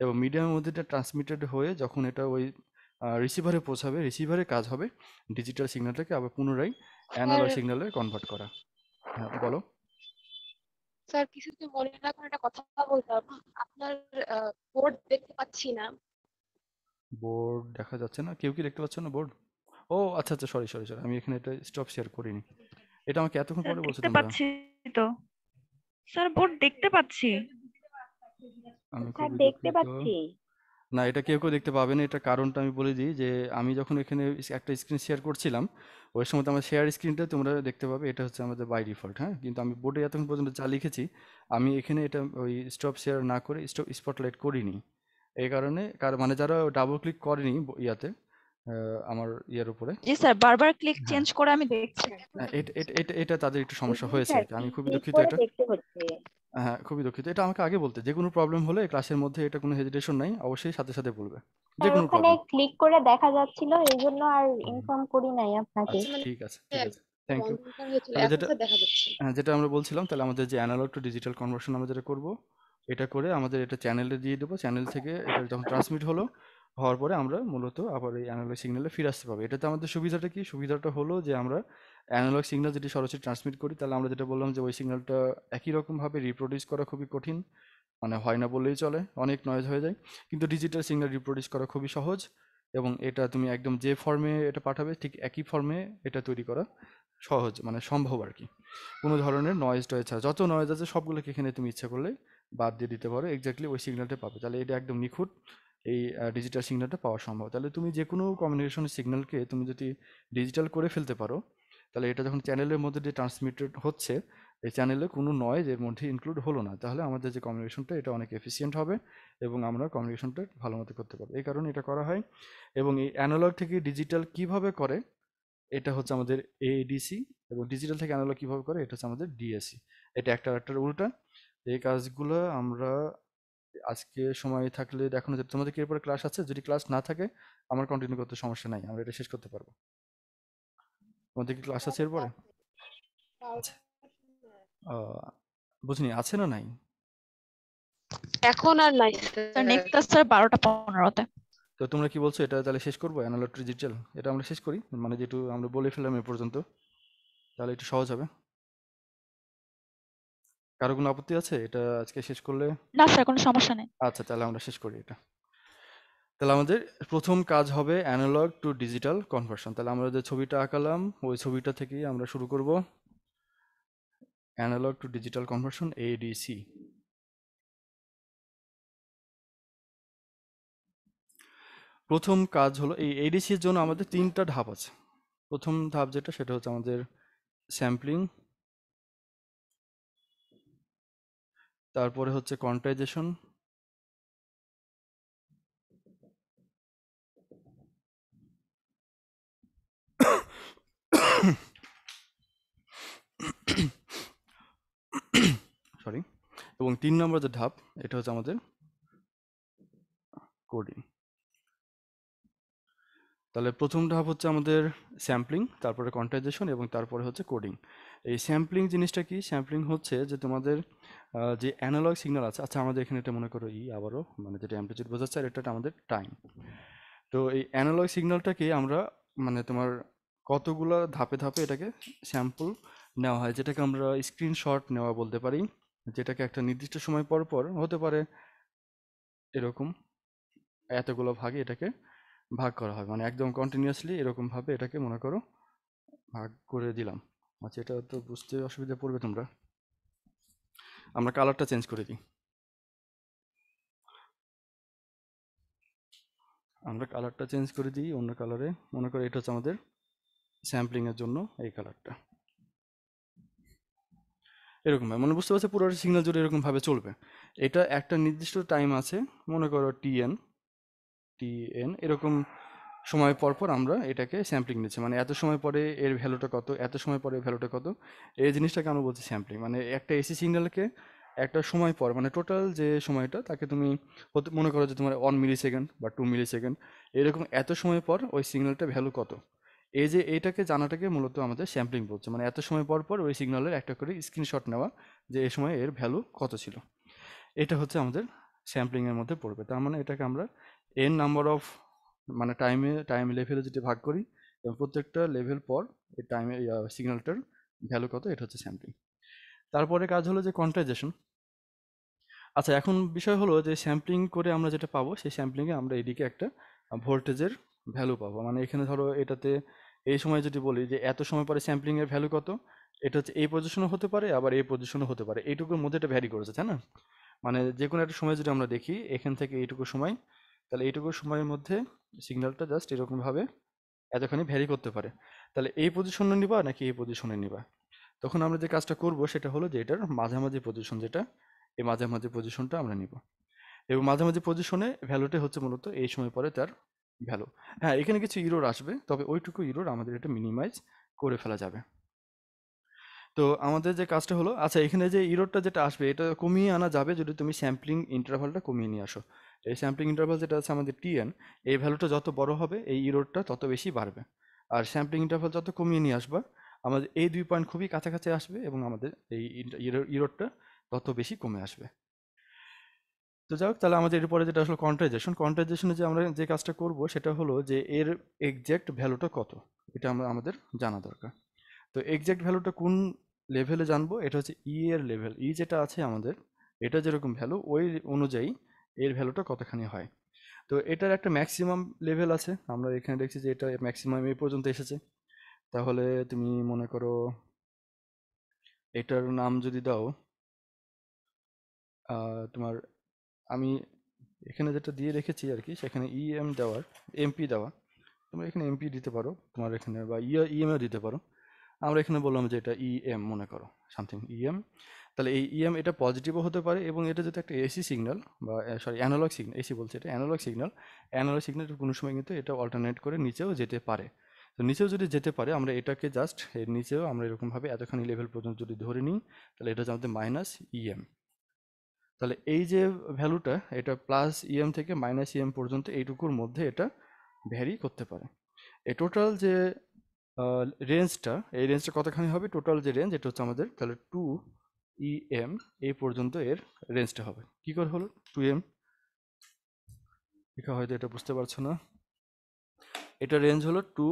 এবং মিডিয়ামের মধ্যে ট্রান্সমিটেড হয়ে যখন এটা ওই রিসিভারে পৌঁছাবে রিসিভারে কাজ হবে ডিজিটাল সিগন্যালটাকে আবার পুনরায় অ্যানালগ সিগন্যালে কনভার্ট করা হ্যাঁ বলো স্যার কিছু যদি মনে না করে একটা কথা বলতাম আপনার বোর্ড দেখতে পাচ্ছি না বোর্ড দেখা যাচ্ছে না কেউ কি দেখতে পাচ্ছ না বোর্ড ও আচ্ছা আচ্ছা সরি সরি সরি আমি এখানে এটা স্টপ শেয়ার করিনি এটা আমাকে এতক্ষণ পরে বলছো তোমরা পাচ্ছি তো স্যার বোর্ড দেখতে পাচ্ছি আমি দেখতে পাচ্ছি না এটা কেউ কেউ দেখতে পাবেন এটা কারণটা আমি বলে দিই যে আমি যখন এখানে একটা স্ক্রিন শেয়ার করছিলাম ওই সময় আমার শেয়ার স্ক্রিনটা তোমরা দেখতে পাবে এটা হচ্ছে আমাদের বাই ডিফল্ট হ্যাঁ কিন্তু আমি বোর্ডে এতক্ষণ পর্যন্ত যা লিখেছি আমি এখানে এটা ওই স্টপ শেয়ার না করে স্টপ স্পটলাইট করিনি এই কারণে কার মানে যারা ডাবল ক্লিক করেনি ইয়াতে আমার ইয়ার উপরে জি স্যার বারবার ক্লিক হ্যাঁ। চেঞ্জ করে আমি দেখছি হ্যাঁ, এটা এটা তাদের একটু সমস্যা হয়েছে আমি খুবই দুঃখিত এটা হ্যাঁ খুবই দুঃখিত এটা আমাকে আগে বলতে যে কোনো প্রবলেম হলে ক্লাসের মধ্যে এটা কোনো হেজিটেশন নাই অবশ্যই সাথে সাথে বলবে যে কোনো ওখানে প্রবলেম ক্লিক করে দেখা যাচ্ছিল এই জন্য আর ইনফর্ম করি নাই আপনাকে আচ্ছা, মানে ঠিক আছে হ্যাঁ, ঠিক আছে থ্যাংক ইউ যেটা হ্যাঁ যেটা আমরা বলছিলাম তাহলে আমাদের যে অ্যানালগ টু ডিজিটাল কনভার্সন আমরা যেটা করবো এটা করে আমাদের এটা চ্যানেলে দিয়ে দেবো চ্যানেল থেকে এটা যখন ট্রান্সমিট হলো হওয়ার পরে আমরা মূলত আবার এই অ্যানালগ সিগন্যালে ফিরে আসতে পারবো এটাতে আমাদের সুবিধাটা কি সুবিধাটা হলো যে আমরা অ্যানালগ সিগনাল যেটি সরাসরি ট্রান্সমিট করি তাহলে আমরা যেটা বললাম যে ওই সিগনালটা একই রকমভাবে রিপ্রোডিউস করা খুবই কঠিন মানে হয় না বললেই চলে অনেক নয়েজ হয়ে যায় কিন্তু ডিজিটাল সিগনাল রিপ্রোডিউস করা খুবই সহজ এবং এটা তুমি একদম যে ফর্মে এটা পাঠাবে ঠিক একই ফর্মে এটা তৈরি করা সহজ মানে সম্ভব আর কি কোনো ধরনের নয়েজ টয়েজ ছাড়া যত নয়েজ আছে সবগুলোকে এখানে তুমি ইচ্ছা করলে বাদ দিয়ে দিতে পারো এক্স্যাক্টলি ওই সিগনালটা পাবে তাহলে এটা একদম নিখুঁত এই ডিজিটাল সিগনালটা পাওয়া সম্ভব তাহলে তুমি যে কোনো কমিউনিকেশন সিগনালকে তুমি যদি ডিজিটাল করে ফেলতে পারো তাহলে এটা যখন চ্যানেলের মধ্যে দিয়ে ট্রান্সমিটেড হচ্ছে এই চ্যানেলে কোনো নয়েজ এর মধ্যে ইনক্লুড হলো না তাহলে আমাদের যে কমিউনিকেশনটা এটা অনেক এফিসিয়েন্ট হবে এবং আমরা কমিউনিকেশনটা ভালো মতো করতে পারবো এই কারণে এটা করা হয় এবং এই অ্যানালগ থেকে ডিজিটাল কিভাবে করে এটা হচ্ছে আমাদের এডিসি এবং ডিজিটাল থেকে অ্যানালগ কীভাবে করে এটা হচ্ছে আমাদের ডিএসি এটা একটা একটার উল্টা এই কাজগুলো আমরা আজকে সময় থাকলে দেখানো যাবে তোমাদের কি এরপরে ক্লাস আছে যদি ক্লাস না থাকে আমার কন্টিনিউ করতে সমস্যা নাই আমরা এটা শেষ করতে পারবো তোমাদের কি ক্লাস আছে এরপরে বুঝিনি আছে না নাই এখন আর নাই স্যার নেক্সট ক্লাস স্যার 12টা 15 তে তো তোমরা কি বলছো এটা তাহলে শেষ করবো অ্যানালগ ডিজিটাল এটা আমরা শেষ করি মানে যেটু আমরা বলে ফেললাম এ পর্যন্ত তাহলে একটু সহজ হবে কারো কোনো আপত্তি আছে এটা আজকে শেষ করলে না স্যার কোনো সমস্যা নেই আচ্ছা তাহলে আমরা শেষ করি এটা তাহলে আমাদের প্রথম কাজ হবে অ্যানালগ টু ডিজিটাল কনভার্সন তাহলে আমরা যে ছবিটা আঁকালাম ওই ছবিটা থেকেই আমরা শুরু করব analogue to digital conversion ADC প্রথম কাজ হলো এই এডিসির জন্য আমাদের তিনটা ধাপ আছে প্রথম ধাপ যেটা সেটা হচ্ছে আমাদের স্যাম্পলিং তারপরে হচ্ছে কন্টাইজেশন এবং তিন নম্বর যে ধাপ এটা হচ্ছে আমাদের কোডিং তাহলে প্রথম ধাপ হচ্ছে আমাদের স্যাম্পলিং তারপরে কন্টাইজেশন এবং তারপরে হচ্ছে কোডিং এই স্যাম্পলিং জিনিসটা কি স্যাম্পলিং হচ্ছে যে তোমাদের যে অ্যানালগ সিগনাল আছে আচ্ছা আমাদের এখানে এটা মনে করো ই আবারও মানে যেটা অ্যাম্পিচিউড বোঝাচ্ছে আর এটা আমাদের টাইম তো এই অ্যানালগ সিগনালটাকে আমরা মানে তোমার কতগুলো ধাপে ধাপে এটাকে স্যাম্পল নেওয়া হয় যেটাকে আমরা স্ক্রিনশট নেওয়া বলতে পারি যেটাকে একটা নির্দিষ্ট সময় পর পর হতে পারে এরকম এতগুলো ভাগে এটাকে ভাগ করা হয় মানে একদম কন্টিনিউয়াসলি এরকমভাবে এটাকে মনে করো ভাগ করে দিলাম আচ্ছা এটা তো বুঝতে অসুবিধা পড়বে তোমরা আমরা কালারটা চেঞ্জ করে দিই আমরা কালারটা চেঞ্জ করে দিই অন্য কালারে মনে করো এটা হচ্ছে আমাদের স্যাম্পলিংয়ের জন্য এই কালারটা এরকমভাবে মানে বুঝতে পারছে পুরো সিগনাল জুড়ে এরকমভাবে চলবে এটা একটা নির্দিষ্ট টাইম আছে মনে করো টিএন টিএন এরকম সময় পর পর আমরা এটাকে স্যাম্পলিং নিচ্ছি মানে এত সময় পরে এর ভ্যালুটা কত এত সময় পরে ভ্যালুটা কত এই জিনিসটাকে আমরা বলছি স্যাম্পলিং মানে একটা এসি সিগন্যালকে একটা সময় পর মানে টোটাল যে সময়টা তাকে তুমি মনে করো যে তোমার ওয়ান মিলি সেকেন্ড বা টু মিলি সেকেন্ড এরকম এত সময় পর ওই সিগন্যালটা ভ্যালু কত এই যে এটাকে জানাটাকে মূলত আমাদের স্যাম্পলিং বলছে মানে এত সময় পর পর ওই সিগনালের একটা করে স্ক্রিনশট নেওয়া যে এ সময় এর ভ্যালু কত ছিল এটা হচ্ছে আমাদের স্যাম্পলিংয়ের মধ্যে পড়বে তার মানে এটাকে আমরা এন নাম্বার অফ মানে টাইমে টাইম লেভেলে যদি ভাগ করি এবং প্রত্যেকটা লেভেল পর এই টাইমে সিগন্যালটার ভ্যালু কত এটা হচ্ছে স্যাম্পলিং তারপরে কাজ হলো যে কন্ট্রাইজেশন আচ্ছা এখন বিষয় হলো যে স্যাম্পলিং করে আমরা যেটা পাবো সেই স্যাম্পলিংয়ে আমরা এদিকে একটা ভোল্টেজের ভ্যালু পাবো মানে এখানে ধরো এটাতে এই সময় যদি বলি যে এত সময় পরে স্যাম্পলিংয়ের ভ্যালু কত এটা হচ্ছে এই পজিশনও হতে পারে আবার এই পজিশনও হতে পারে এইটুকুর মধ্যে এটা ভ্যারি করেছে তাই না মানে যে কোনো একটা সময় যদি আমরা দেখি এখান থেকে এইটুকু সময় তাহলে এইটুকু সময়ের মধ্যে সিগন্যালটা জাস্ট এরকমভাবে এতখানি ভ্যারি করতে পারে তাহলে এই পজিশনে নিবা নাকি এই পজিশনে নিবা তখন আমরা যে কাজটা করব সেটা হলো যে এটার মাঝামাঝি পজিশন যেটা এই মাঝামাঝি পজিশনটা আমরা নিব এবং মাঝামাঝি পজিশনে ভ্যালুটা হচ্ছে মূলত এই সময় পরে তার ভ্যালু হ্যাঁ এখানে কিছু ইরোর আসবে তবে ওইটুকু ইরোর আমাদের এটা মিনিমাইজ করে ফেলা যাবে তো আমাদের যে কাজটা হলো আচ্ছা এখানে যে ইরোডটা যেটা আসবে এটা কমিয়ে আনা যাবে যদি তুমি স্যাম্পলিং ইন্টারভালটা কমিয়ে নিয়ে আসো এই স্যাম্পলিং ইন্টারভাল যেটা আছে আমাদের টিএন এই ভ্যালুটা যত বড় হবে এই ইরোডটা তত বেশি বাড়বে আর স্যাম্পলিং ইন্টারভাল যত কমিয়ে নিয়ে আসবা আমাদের এই দুই পয়েন্ট খুবই কাছাকাছি আসবে এবং আমাদের এই ইরোডটা তত বেশি কমে আসবে তো যাই হোক তাহলে আমাদের এরপরে যেটা আসলে কন্ট্রাইজেশন কন্ট্রাইজেশনে যে আমরা যে কাজটা করব সেটা হলো যে এর এক্স্যাক্ট ভ্যালুটা কত এটা আমরা আমাদের জানা দরকার তো এক্স্যাক্ট ভ্যালুটা কোন লেভেলে জানবো এটা হচ্ছে ই e এর লেভেল ই e যেটা আছে আমাদের এটা যেরকম ভ্যালু ওই অনুযায়ী এর ভ্যালুটা কতখানি হয় তো এটার একটা ম্যাক্সিমাম লেভেল আছে আমরা এখানে দেখছি যে এটা ম্যাক্সিমাম এই পর্যন্ত এসেছে তাহলে তুমি মনে করো এটার নাম যদি দাও তোমার আমি এখানে যেটা দিয়ে রেখেছি আর কি সেখানে ইএম e দেওয়ার এমপি দেওয়া তোমরা এখানে এমপি দিতে পারো তোমার এখানে বা ইয়া e, ইএমও e দিতে পারো আমরা এখানে বললাম যে এটা ইএম মনে করো সামথিং ইএম তাহলে এই ইএম এটা পজিটিভও হতে পারে এবং এটা যদি একটা এসি সিগন্যাল বা সরি অ্যানালগ সিগন্যাল এসি বলছে এটা অ্যানালগ সিগন্যাল অ্যানালগ সিগন্যাল কোনো সময় কিন্তু এটা অল্টারনেট করে নিচেও যেতে পারে তো নিচেও যদি যেতে পারে আমরা এটাকে জাস্ট এর নিচেও আমরা এরকমভাবে এতখানি লেভেল পর্যন্ত যদি ধরে নিই তাহলে এটা জানতে মাইনাস ইএম তাহলে এই যে ভ্যালুটা এটা প্লাস ইএম থেকে মাইনাস ইএম পর্যন্ত এইটুকুর মধ্যে এটা ভ্যারি করতে পারে এই টোটাল যে রেঞ্জটা এই রেঞ্জটা কতখানি হবে টোটাল যে রেঞ্জ এটা হচ্ছে আমাদের তাহলে টু ইএম এই পর্যন্ত এর রেঞ্জটা হবে কি করে হলো টু এম লেখা হয়তো এটা বুঝতে পারছো না এটা রেঞ্জ হলো টু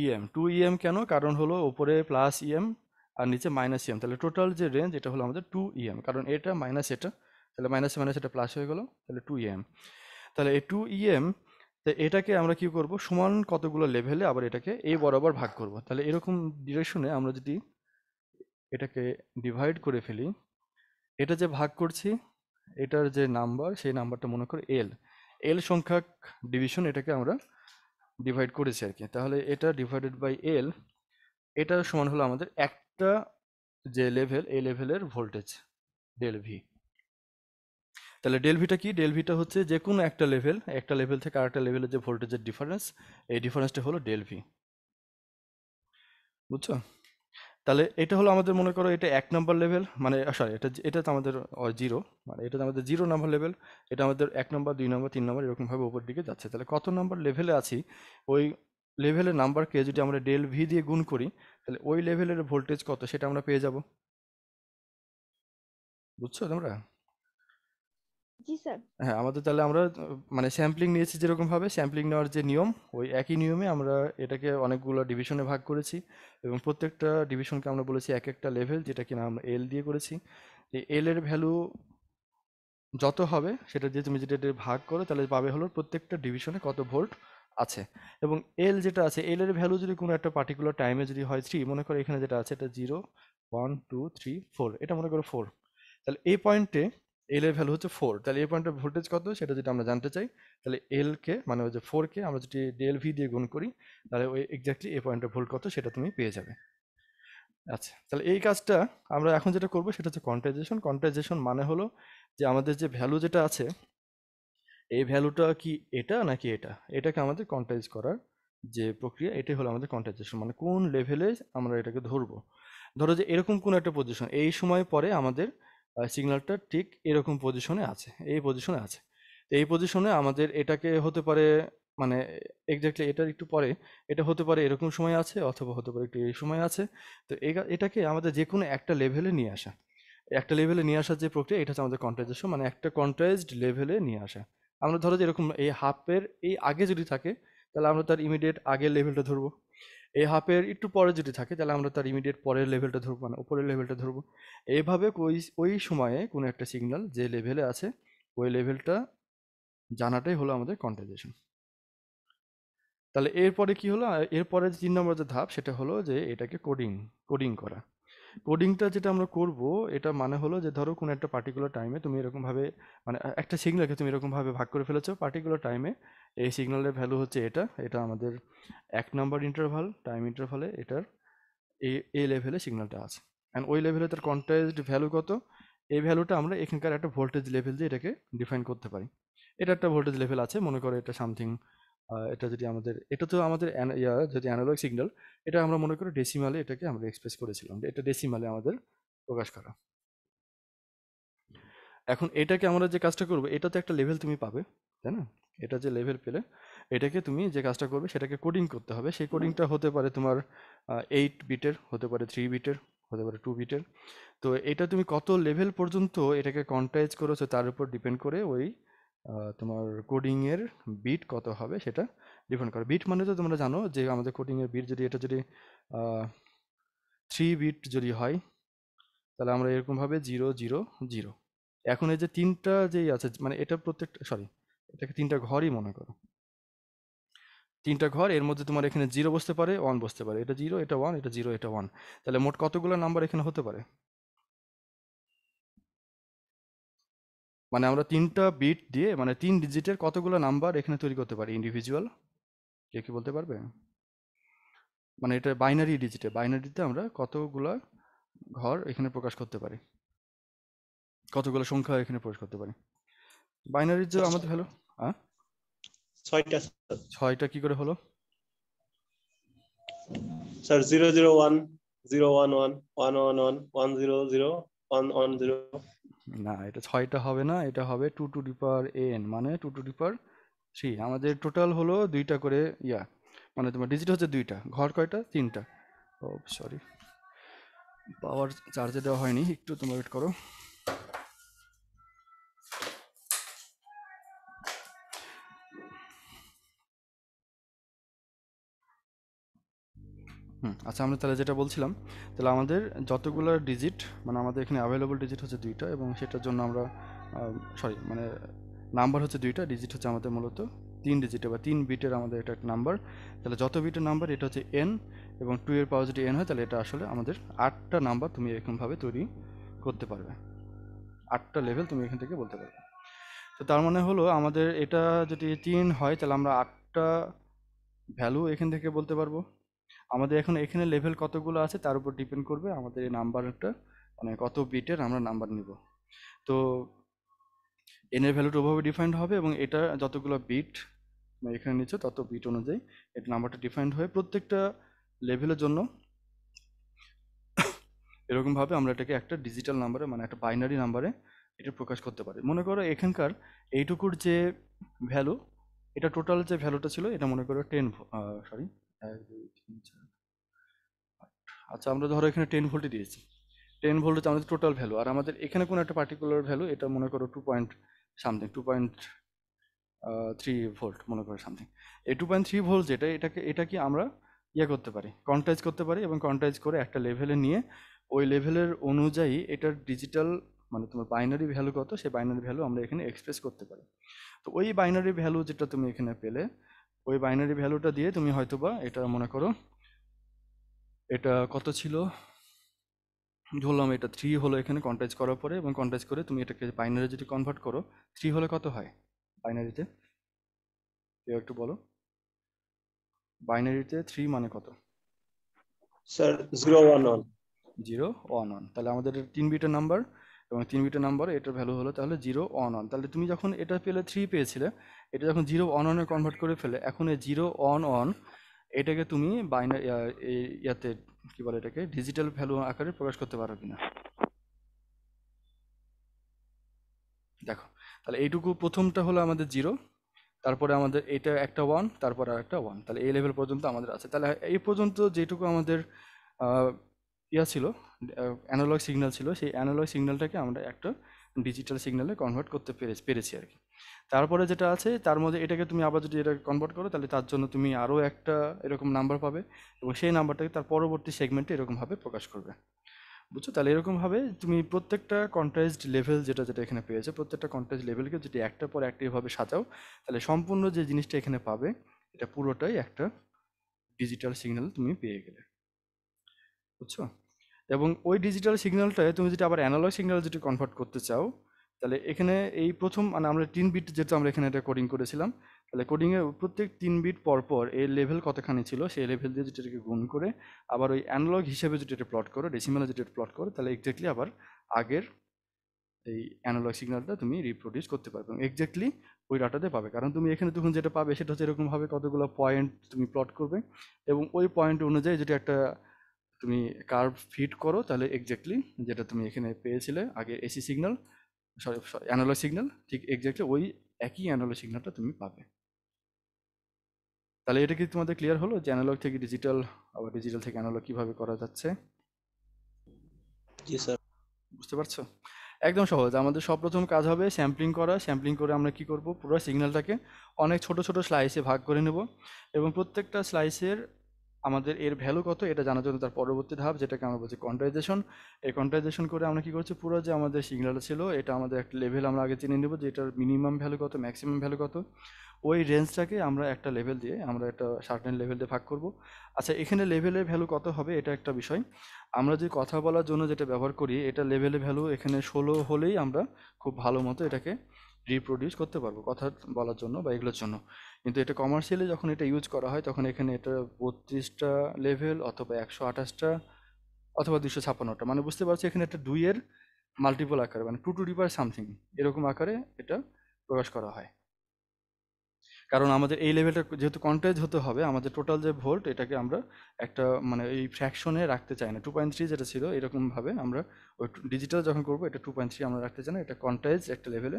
ইএম টু ইএম কেন কারণ হলো ওপরে প্লাস ইএম আর নিচে মাইনাস ইএম তাহলে টোটাল যে রেঞ্জ এটা হলো আমাদের টু ইএম কারণ এটা মাইনাস এটা তাহলে মাইনাস মাইনাস এটা প্লাস হয়ে গেলো তাহলে টু ইএম তাহলে এই টু ইএম তো এটাকে আমরা কি করব সমান কতগুলো লেভেলে আবার এটাকে এই বরাবর ভাগ করব তাহলে এরকম ডিরেকশনে আমরা যদি এটাকে ডিভাইড করে ফেলি এটা যে ভাগ করছি এটার যে নাম্বার সেই নাম্বারটা মনে করে এল এল সংখ্যক ডিভিশন এটাকে আমরা ডিভাইড করেছি আর কি তাহলে এটা ডিভাইডেড বাই এল এটা সমান হলো আমাদের এক একটা যে লেভেল এই লেভেলের ভোল্টেজ ডেল ভি তাহলে ডেল ভিটা কি ডেল ভিটা হচ্ছে যে কোনো একটা লেভেল একটা লেভেল থেকে আরেকটা লেভেলের যে ভোল্টেজের ডিফারেন্স এই ডিফারেন্সটা হলো ডেল ভি বুঝছো তাহলে এটা হলো আমাদের মনে করো এটা এক নম্বর লেভেল মানে সরি এটা এটা তো আমাদের জিরো মানে এটা তো আমাদের জিরো নাম্বার লেভেল এটা আমাদের এক নম্বর দুই নম্বর তিন নম্বর এরকমভাবে উপর দিকে যাচ্ছে তাহলে কত নম্বর লেভেলে আছি ওই লেভেলের নাম্বারকে যদি আমরা ডেল ভি দিয়ে গুণ করি তাহলে ওই লেভেলের ভোল্টেজ কত সেটা আমরা পেয়ে যাব বুঝছো তোমরা হ্যাঁ আমাদের তাহলে আমরা মানে স্যাম্পলিং নিয়েছি যেরকম ভাবে স্যাম্পলিং নেওয়ার যে নিয়ম ওই একই নিয়মে আমরা এটাকে অনেকগুলো ডিভিশনে ভাগ করেছি এবং প্রত্যেকটা ডিভিশনকে আমরা বলেছি এক একটা লেভেল যেটা কিনা আমরা এল দিয়ে করেছি এই এল এর ভ্যালু যত হবে সেটা দিয়ে তুমি যেটা ভাগ করো তাহলে পাবে হলো প্রত্যেকটা ডিভিশনে কত ভোল্ট আছে এবং এল যেটা আছে এল এর ভ্যালু যদি কোনো একটা পার্টিকুলার টাইমে যদি হয় থ্রি মনে করো এখানে যেটা আছে এটা zero one two three four এটা মনে করো ফোর তাহলে এই পয়েন্টে এল এর ভ্যালু হচ্ছে ফোর তাহলে এই পয়েন্টের ভোল্টেজ কত সেটা যদি আমরা জানতে চাই তাহলে এলকে মানে ওই যে ফোরকে আমরা যদি ডেল ভি দিয়ে গুণ করি তাহলে ওই এক্স্যাক্টলি এই পয়েন্টের ভোল্ট কত সেটা তুমি পেয়ে যাবে আচ্ছা তাহলে এই কাজটা আমরা এখন যেটা করবো সেটা হচ্ছে কন্ট্রাইজেশন কন্ট্রাইজেশন মানে হলো যে আমাদের যে ভ্যালু যেটা আছে এই ভ্যালুটা কি এটা নাকি এটা এটাকে আমাদের কন্টাইজ করার যে প্রক্রিয়া এটাই হলো আমাদের কোয়ান্টাইজেশন মানে কোন লেভেলে আমরা এটাকে ধরবো ধরো যে এরকম কোন একটা পজিশন এই সময় পরে আমাদের সিগনালটা ঠিক এরকম পজিশনে আছে এই পজিশনে আছে তো এই পজিশনে আমাদের এটাকে হতে পারে মানে এক্স্যাক্টলি এটার একটু পরে এটা হতে পারে এরকম সময় আছে অথবা হতে পারে একটু এই সময় আছে তো এটাকে আমাদের যে কোনো একটা লেভেলে নিয়ে আসা একটা লেভেলে নিয়ে আসার যে প্রক্রিয়া এটা হচ্ছে আমাদের কন্ট্রাইজেশন মানে একটা কন্ট্রাইজড লেভেলে নিয়ে আসা আমরা ধরো যে এরকম এই হাফের এই আগে যদি থাকে তাহলে আমরা তার ইমিডিয়েট আগের লেভেলটা ধরবো এই হাফের একটু পরে যদি থাকে তাহলে আমরা তার ইমিডিয়েট পরের লেভেলটা ধরবো মানে উপরের লেভেলটা ধরবো এইভাবে ওই ওই সময়ে কোনো একটা সিগন্যাল যে লেভেলে আছে ওই লেভেলটা জানাটাই হলো আমাদের কন্টাইজেশন তাহলে এরপরে কি হলো এরপরে তিন নম্বর যে ধাপ সেটা হলো যে এটাকে কোডিং কোডিং করা কোডিংটা যেটা আমরা করব এটা মানে হলো যে ধরো কোনো একটা পার্টিকুলার টাইমে তুমি এরকমভাবে মানে একটা সিগনালকে তুমি এরকমভাবে ভাগ করে ফেলেছো পার্টিকুলার টাইমে এই সিগনালের ভ্যালু হচ্ছে এটা এটা আমাদের এক নম্বর ইন্টারভাল টাইম ইন্টারভালে এটার এ এ লেভেলে সিগনালটা আছে অ্যান্ড ওই লেভেলে তার কন্টেস্ট ভ্যালু কত এই ভ্যালুটা আমরা এখানকার একটা ভোল্টেজ লেভেল দিয়ে এটাকে ডিফাইন করতে পারি এটা একটা ভোল্টেজ লেভেল আছে মনে করো এটা সামথিং এটা যদি আমাদের এটা তো আমাদের যদি অ্যানালগ সিগন্যাল এটা আমরা মনে করি ডেসিমালে এটাকে আমরা এক্সপ্রেস করেছিলাম এটা ডেসিমালে আমাদের প্রকাশ করা এখন এটাকে আমরা যে কাজটা করবো এটাতে একটা লেভেল তুমি পাবে তাই না এটা যে লেভেল পেলে এটাকে তুমি যে কাজটা করবে সেটাকে কোডিং করতে হবে সেই কোডিংটা হতে পারে তোমার এইট বিটের হতে পারে থ্রি বিটের হতে পারে টু বিটের তো এটা তুমি কত লেভেল পর্যন্ত এটাকে কন্টাইজ করেছো তার উপর ডিপেন্ড করে ওই তোমার কোডিংয়ের বিট কত হবে সেটা ডিপেন্ড করে বিট মানে তো তোমরা জানো যে আমাদের কোডিংয়ের বিট যদি এটা যদি থ্রি বিট যদি হয় তাহলে আমরা এরকমভাবে জিরো জিরো জিরো এখন এই যে তিনটা যেই আছে মানে এটা প্রত্যেকটা সরি এটাকে তিনটা ঘরই মনে করো তিনটা ঘর এর মধ্যে তোমার এখানে জিরো বসতে পারে ওয়ান বসতে পারে এটা জিরো এটা ওয়ান এটা জিরো এটা ওয়ান তাহলে মোট কতগুলো নাম্বার এখানে হতে পারে মানে আমরা তিনটা বিট দিয়ে মানে তিন ডিজিটের কতগুলো নাম্বার এখানে তৈরি করতে পারি ইন্ডিভিজুয়াল কে কি বলতে পারবে মানে এটা বাইনারি ডিজিটে বাইনারিতে আমরা কতগুলো ঘর এখানে প্রকাশ করতে পারি কতগুলো সংখ্যা এখানে প্রকাশ করতে পারি বাইনারির যে আমাদের হলো হ্যাঁ ছয়টা ছয়টা কি করে হলো sir zero zero one zero one one one one one one zero zero one one zero না এটা ছয়টা হবে না এটা হবে টু টু ডিপার এন মানে টু টু ডিপার সি আমাদের টোটাল হলো দুইটা করে ইয়া মানে তোমার ডিজিট হচ্ছে দুইটা ঘর কয়টা তিনটা ও সরি পাওয়ার চার্জে দেওয়া হয়নি একটু তোমার ওয়েট করো হুম আচ্ছা আমরা তাহলে যেটা বলছিলাম তাহলে আমাদের যতগুলো ডিজিট মানে আমাদের এখানে অ্যাভেলেবল ডিজিট হচ্ছে দুইটা এবং সেটার জন্য আমরা সরি মানে নাম্বার হচ্ছে দুইটা ডিজিট হচ্ছে আমাদের মূলত তিন ডিজিটে বা তিন বিটের আমাদের এটা একটা নাম্বার তাহলে যত বিটের নাম্বার এটা হচ্ছে এন এবং টু এর পাওয়ার যদি এন হয় তাহলে এটা আসলে আমাদের আটটা নাম্বার তুমি এরকমভাবে তৈরি করতে পারবে আটটা লেভেল তুমি এখান থেকে বলতে পারবে তো তার মানে হলো আমাদের এটা যদি তিন হয় তাহলে আমরা আটটা ভ্যালু এখান থেকে বলতে পারবো আমাদের এখন এখানে লেভেল কতগুলো আছে তার উপর ডিপেন্ড করবে আমাদের এই নাম্বারটা মানে কত বিটের আমরা নাম্বার নিব তো এন এর ভ্যালুটা ওভাবে ডিফাইন্ড হবে এবং এটা যতগুলো বিট এখানে নিচে তত বিট অনুযায়ী এটা নাম্বারটা ডিফাইন্ড হয়ে প্রত্যেকটা লেভেলের জন্য এরকমভাবে আমরা এটাকে একটা ডিজিটাল নাম্বারে মানে একটা বাইনারি নাম্বারে এটা প্রকাশ করতে পারি মনে করো এখানকার এইটুকুর যে ভ্যালু এটা টোটাল যে ভ্যালুটা ছিল এটা মনে করো টেন সরি এক আচ্ছা আমরা ধরো এখানে টেন ভোল্টে দিয়েছি টেন ভোল্ট হচ্ছে আমাদের টোটাল ভ্যালু আর আমাদের এখানে কোনো একটা পার্টিকুলার ভ্যালু এটা মনে করো two point something two point three volt মনে করো সামথিং এই টু পয়েন্ট থ্রি ভোল্ট যেটা এটাকে এটা কি আমরা ইয়ে করতে পারি কন্টাইজ করতে পারি এবং কন্টাইজ করে একটা লেভেলে নিয়ে ওই লেভেলের অনুযায়ী এটার ডিজিটাল মানে তোমার বাইনারি ভ্যালু কত সেই বাইনারি ভ্যালু আমরা এখানে এক্সপ্রেস করতে পারি তো ওই বাইনারি ভ্যালু যেটা তুমি এখানে পেলে ওই বাইনারি ভ্যালুটা দিয়ে তুমি হয়তোবা এটা মনে করো এটা কত ছিল ধরলাম এটা থ্রি হলো এখানে কন্টাক্ট করার পরে এবং কন্ট্যাক্ট করে তুমি এটাকে বাইনারি যদি কনভার্ট করো থ্রি হলে কত হয় বাইনারিতে কেউ একটু বলো বাইনারিতে থ্রি মানে কত sir zero one one zero one one তাহলে আমাদের তিন বিটের নাম্বার এবং তিন বিটের নাম্বার এটার ভ্যালু হলো তাহলে জিরো অন অন তাহলে তুমি যখন এটা পেলে থ্রি পেয়েছিলে এটা যখন জিরো অন অনে কনভার্ট করে ফেলে এখন এই জিরো অন অন এটাকে তুমি বাইনার ইয়াতে কী বলে এটাকে ডিজিটাল ভ্যালু আকারে প্রকাশ করতে পারো কি না দেখো তাহলে এইটুকু প্রথমটা হলো আমাদের জিরো তারপরে আমাদের এটা একটা ওয়ান তারপরে আর একটা ওয়ান তাহলে এই লেভেল পর্যন্ত আমাদের আছে তাহলে এই পর্যন্ত যেটুকু আমাদের ইয়া ছিল অ্যানালগ সিগন্যাল ছিল সেই অ্যানালগ সিগন্যালটাকে আমরা একটা ডিজিটাল সিগন্যালে কনভার্ট করতে পেরেছি পেরেছি আর কি তারপরে যেটা আছে তার মধ্যে এটাকে তুমি আবার যদি এটা কনভার্ট করো তাহলে তার জন্য তুমি আরও একটা এরকম নাম্বার পাবে এবং সেই নাম্বারটাকে তার পরবর্তী সেগমেন্টে এরকমভাবে প্রকাশ করবে বুঝছো তাহলে এরকমভাবে তুমি প্রত্যেকটা কন্ট্রাস্ট লেভেল যেটা যেটা এখানে পেয়েছে প্রত্যেকটা কন্ট্রাস্ট লেভেলকে যদি একটার পর একটা এভাবে সাজাও তাহলে সম্পূর্ণ যে জিনিসটা এখানে পাবে এটা পুরোটাই একটা ডিজিটাল সিগন্যাল তুমি পেয়ে গেলে বুঝছো এবং ওই ডিজিটাল সিগন্যালটায় তুমি যদি আবার অ্যানালগ সিগন্যাল যদি কনভার্ট করতে চাও তাহলে এখানে এই প্রথম মানে আমরা তিন বিট যেহেতু আমরা এখানে এটা কোডিং করেছিলাম তাহলে কোডিংয়ে প্রত্যেক তিন বিট পরপর এই লেভেল কতখানি ছিল সেই লেভেল দিয়ে যদি এটাকে গুণ করে আবার ওই অ্যানালগ হিসেবে যদি এটা প্লট করো ডেসিমেলে যদি এটা প্লট করো তাহলে এক্স্যাক্টলি আবার আগের এই অ্যানালগ সিগন্যালটা তুমি রিপ্রোডিউস করতে পারবে এবং এক্স্যাক্টলি ওই ডাটাতে পাবে কারণ তুমি এখানে তখন যেটা পাবে সেটা হচ্ছে এরকমভাবে কতগুলো পয়েন্ট তুমি প্লট করবে এবং ওই পয়েন্ট অনুযায়ী যদি একটা তুমি কার্ভ ফিট করো তাহলে এক্স্যাক্টলি যেটা তুমি এখানে পেয়েছিলে আগে AC signal sorry analogue signal ঠিক এক্স্যাক্টলি ওই একই অ্যানালগ সিগন্যালটা তুমি পাবে তাহলে এটা কি তোমাদের ক্লিয়ার হলো যে অ্যানালগ থেকে ডিজিটাল আবার ডিজিটাল থেকে অ্যানালগ কীভাবে করা যাচ্ছে জি স্যার বুঝতে পারছো একদম সহজ আমাদের সব প্রথম কাজ হবে স্যাম্পলিং করা স্যাম্পলিং করে আমরা কি করব পুরো সিগন্যালটাকে অনেক ছোট ছোট স্লাইসে ভাগ করে নেব এবং প্রত্যেকটা স্লাইসের আমাদের এর ভ্যালু কত এটা জানার জন্য তার পরবর্তী ধাপ যেটাকে আমরা বলছি কন্ট্রাইজেশন এই কন্ট্রাইজেশন করে আমরা কি করছি পুরো যে আমাদের সিগনালটা ছিল এটা আমাদের একটা লেভেল আমরা আগে চিনে নেব যে এটার মিনিমাম ভ্যালু কত ম্যাক্সিমাম ভ্যালু কত ওই রেঞ্জটাকে আমরা একটা লেভেল দিয়ে আমরা একটা সার্টেন লেভেল দিয়ে ভাগ করব আচ্ছা এখানে লেভেলের ভ্যালু কত হবে এটা একটা বিষয় আমরা যে কথা বলার জন্য যেটা ব্যবহার করি এটা লেভেলের ভ্যালু এখানে ষোলো হলেই আমরা খুব ভালো মতো এটাকে রিপ্রোডিউস করতে পারবো কথা বলার জন্য বা এগুলোর জন্য কিন্তু এটা কমার্শিয়ালি যখন এটা ইউজ করা হয় তখন এখানে এটা বত্রিশটা লেভেল অথবা একশো আঠাশটা অথবা দুশো ছাপ্পান্নটা মানে বুঝতে পারছি এখানে একটা দুইয়ের মাল্টিপল আকারে মানে টু টু ডিপার সামথিং এরকম আকারে এটা প্রকাশ করা হয় কারণ আমাদের এই লেভেলটা যেহেতু কন্টেজ হতে হবে আমাদের টোটাল যে ভোল্ট এটাকে আমরা একটা মানে এই ফ্র্যাকশনে রাখতে চাই না টু পয়েন্ট থ্রি যেটা ছিল এরকমভাবে আমরা ওই ডিজিটাল যখন করবো এটা টু পয়েন্ট থ্রি আমরা রাখতে চাই না এটা কন্টেজ একটা লেভেলে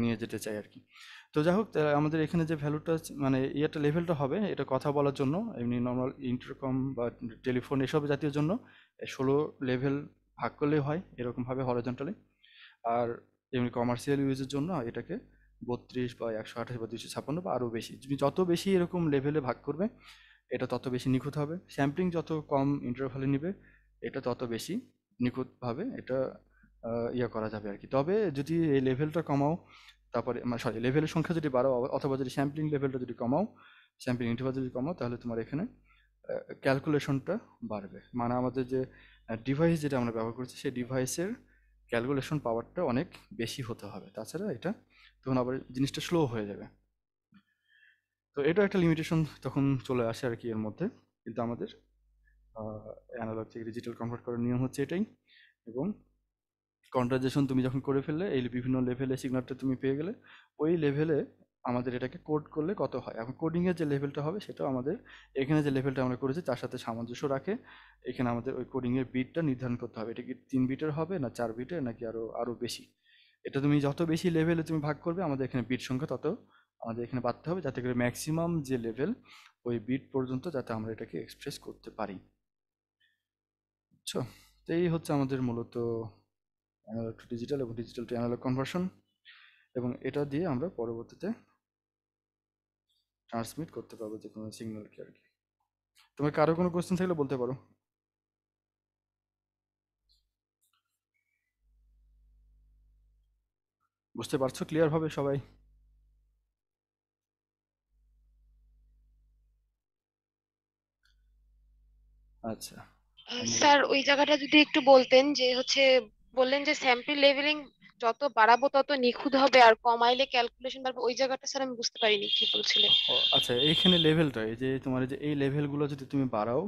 নিয়ে যেতে চাই আর কি তো যাই হোক আমাদের এখানে যে ভ্যালুটা মানে ইয়েটা লেভেলটা হবে এটা কথা বলার জন্য এমনি নর্মাল ইন্টারকম বা টেলিফোন এসব জাতীয় জন্য ষোলো লেভেল ভাগ করলেই হয় এরকমভাবে হরজন্টালি আর এমনি কমার্শিয়াল ইউজের জন্য এটাকে বত্রিশ বা একশো আঠাশ বা দুশো ছাপ্পান্ন বা আরও বেশি তুমি যত বেশি এরকম লেভেলে ভাগ করবে এটা তত বেশি নিখুঁত হবে স্যাম্পলিং যত কম ইন্টারভালে নেবে এটা তত বেশি নিখুঁতভাবে এটা ইয়ে করা যাবে আর কি তবে যদি এই লেভেলটা কমাও তারপরে মানে সরি লেভেলের সংখ্যা যদি বাড়াও অথবা যদি স্যাম্পলিং লেভেলটা যদি কমাও স্যাম্পলিং ইন্টারভাল যদি কমাও তাহলে তোমার এখানে ক্যালকুলেশনটা বাড়বে মানে আমাদের যে ডিভাইস যেটা আমরা ব্যবহার করছি সেই ডিভাইসের ক্যালকুলেশন পাওয়ারটা অনেক বেশি হতে হবে তাছাড়া এটা তখন আবার জিনিসটা স্লো হয়ে যাবে তো এটা একটা লিমিটেশন তখন চলে আসে আর কি এর মধ্যে কিন্তু আমাদের অ্যানালগ থেকে ডিজিটাল কনভার্ট করার নিয়ম হচ্ছে এটাই এবং কন্ট্রাজেশন তুমি যখন করে ফেললে এই বিভিন্ন লেভেলে সিগনালটা তুমি পেয়ে গেলে ওই লেভেলে আমাদের এটাকে কোড করলে কত হয় এখন কোডিংয়ের যে লেভেলটা হবে সেটাও আমাদের এখানে যে লেভেলটা আমরা করেছি তার সাথে সামঞ্জস্য রাখে এখানে আমাদের ওই কোডিংয়ের বিটটা নির্ধারণ করতে হবে এটা কি তিন বিটের হবে না চার বিটের নাকি আরও আরও বেশি এটা তুমি যত বেশি লেভেলে তুমি ভাগ করবে আমাদের এখানে বিট সংখ্যা তত আমাদের এখানে বাড়তে হবে যাতে করে ম্যাক্সিমাম যে লেভেল ওই বিট পর্যন্ত যাতে আমরা এটাকে এক্সপ্রেস করতে পারি বুঝছো তো এই হচ্ছে আমাদের মূলত অ্যানালগ টু ডিজিটাল এবং ডিজিটাল টু অ্যানালগ কনভার্সন এবং এটা দিয়ে আমরা পরবর্তীতে ট্রান্সমিট করতে পারবো যে কোনো সিগন্যালকে আর কি তোমার কারো কোনো কোয়েশ্চেন থাকলে বলতে পারো বুঝতে পারছো ক্লিয়ার ক্লিয়ারভাবে সবাই আচ্ছা স্যার ওই জায়গাটা যদি একটু বলতেন যে হচ্ছে বললেন যে স্যাম্পল লেভেলিং যত বাড়াবো তত নিখুঁত হবে আর কমাইলে ক্যালকুলেশন বাড়বে ওই জায়গাটা স্যার আমি বুঝতে পারিনি কি বলছিলেন আচ্ছা এইখানে লেভেলটা এই যে তোমার যে এই লেভেলগুলো যদি তুমি বাড়াও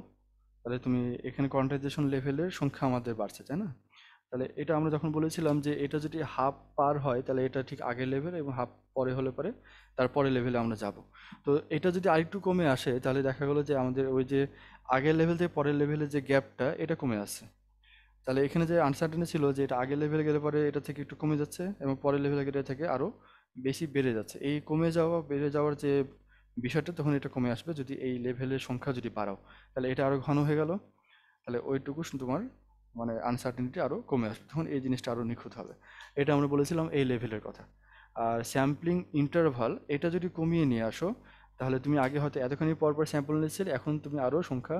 তাহলে তুমি এখানে কোয়ান্টাইজেশন লেভেলের সংখ্যা আমাদের বাড়ছে তাই না তাহলে এটা আমরা যখন বলেছিলাম যে এটা যদি হাফ পার হয় তাহলে এটা ঠিক আগের লেভেল এবং হাফ পরে হলে পরে তারপরে লেভেলে আমরা যাব তো এটা যদি আরেকটু কমে আসে তাহলে দেখা গেলো যে আমাদের ওই যে আগের লেভেল থেকে পরের লেভেলে যে গ্যাপটা এটা কমে আসে তাহলে এখানে যে আনসার্টেনি ছিল যে এটা আগের লেভেলে গেলে পরে এটা থেকে একটু কমে যাচ্ছে এবং পরের লেভেলে গেলে থেকে আরও বেশি বেড়ে যাচ্ছে এই কমে যাওয়া বেড়ে যাওয়ার যে বিষয়টা তখন এটা কমে আসবে যদি এই লেভেলের সংখ্যা যদি বাড়াও তাহলে এটা আরও ঘন হয়ে গেল তাহলে ওইটুকু তোমার মানে আনসার্টেনিটি আরও কমে আসবে তখন এই জিনিসটা আরও নিখুঁত হবে এটা আমরা বলেছিলাম এই লেভেলের কথা আর স্যাম্পলিং ইন্টারভাল এটা যদি কমিয়ে নিয়ে আসো তাহলে তুমি আগে হয়তো এতখানি পরপর স্যাম্পল নিচ্ছিলে এখন তুমি আরও সংখ্যা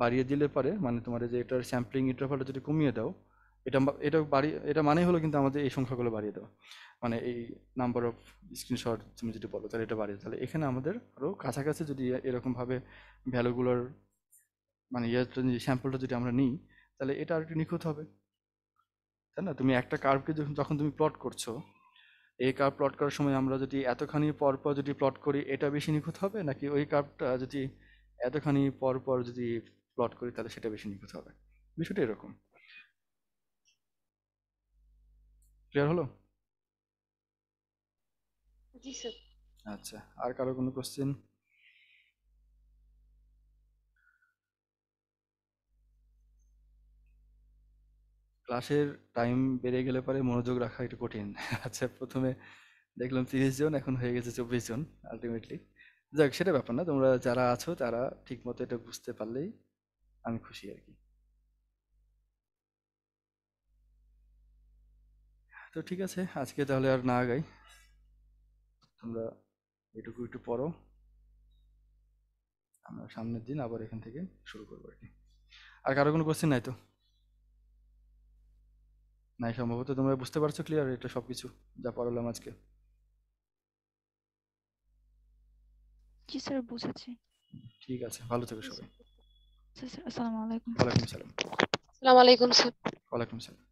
বাড়িয়ে দিলে পারে মানে তোমার যে এটার স্যাম্পলিং ইন্টারভালটা যদি কমিয়ে দাও এটা এটা বাড়ি এটা মানেই হলো কিন্তু আমাদের এই সংখ্যাগুলো বাড়িয়ে দেওয়া মানে এই নাম্বার অফ স্ক্রিনশট তুমি যদি বলো তাহলে এটা বাড়িয়ে তাহলে এখানে আমাদের আরও কাছাকাছি যদি এরকমভাবে ভ্যালুগুলোর মানে ইয়ে স্যাম্পলটা যদি আমরা নিই তাহলে এটা আর একটু নিখুঁত হবে তাই না তুমি একটা কার্ভকে যখন তুমি প্লট করছো এই কার্ভ প্লট করার সময় আমরা যদি এতখানি পর পর যদি প্লট করি এটা বেশি নিখুঁত হবে নাকি ওই কার্ভটা যদি এতখানি পর পর যদি প্লট করি তাহলে সেটা বেশি নিখুঁত হবে বিষয়টা এরকম ক্লিয়ার হলো আচ্ছা আর কারো কোনো কোশ্চেন ক্লাসের টাইম বেড়ে গেলে পরে মনোযোগ রাখা একটু কঠিন আচ্ছা প্রথমে দেখলাম তিরিশ জন এখন হয়ে গেছে চব্বিশ জন আলটিমেটলি যাক সেটা ব্যাপার না তোমরা যারা আছো তারা ঠিক মতো এটা বুঝতে পারলেই আমি খুশি আর কি তো ঠিক আছে আজকে তাহলে আর না আগাই তোমরা এটুকু একটু পড়ো আমরা সামনের দিন আবার এখান থেকে শুরু করবো আর কি আর কারো কোনো কোশ্চেন নাই তো নাই সম্ভবত তোমরা বুঝতে পারছো ক্লিয়ার এটা সব কিছু যা পড়ালাম আজকে জি স্যার বুঝেছি ঠিক আছে ভালো থেকো সবাই আসসালামু আলাইকুম ওয়ালাইকুম আসসালাম আসসালামু আলাইকুম স্যার আলাইকুম আসসালাম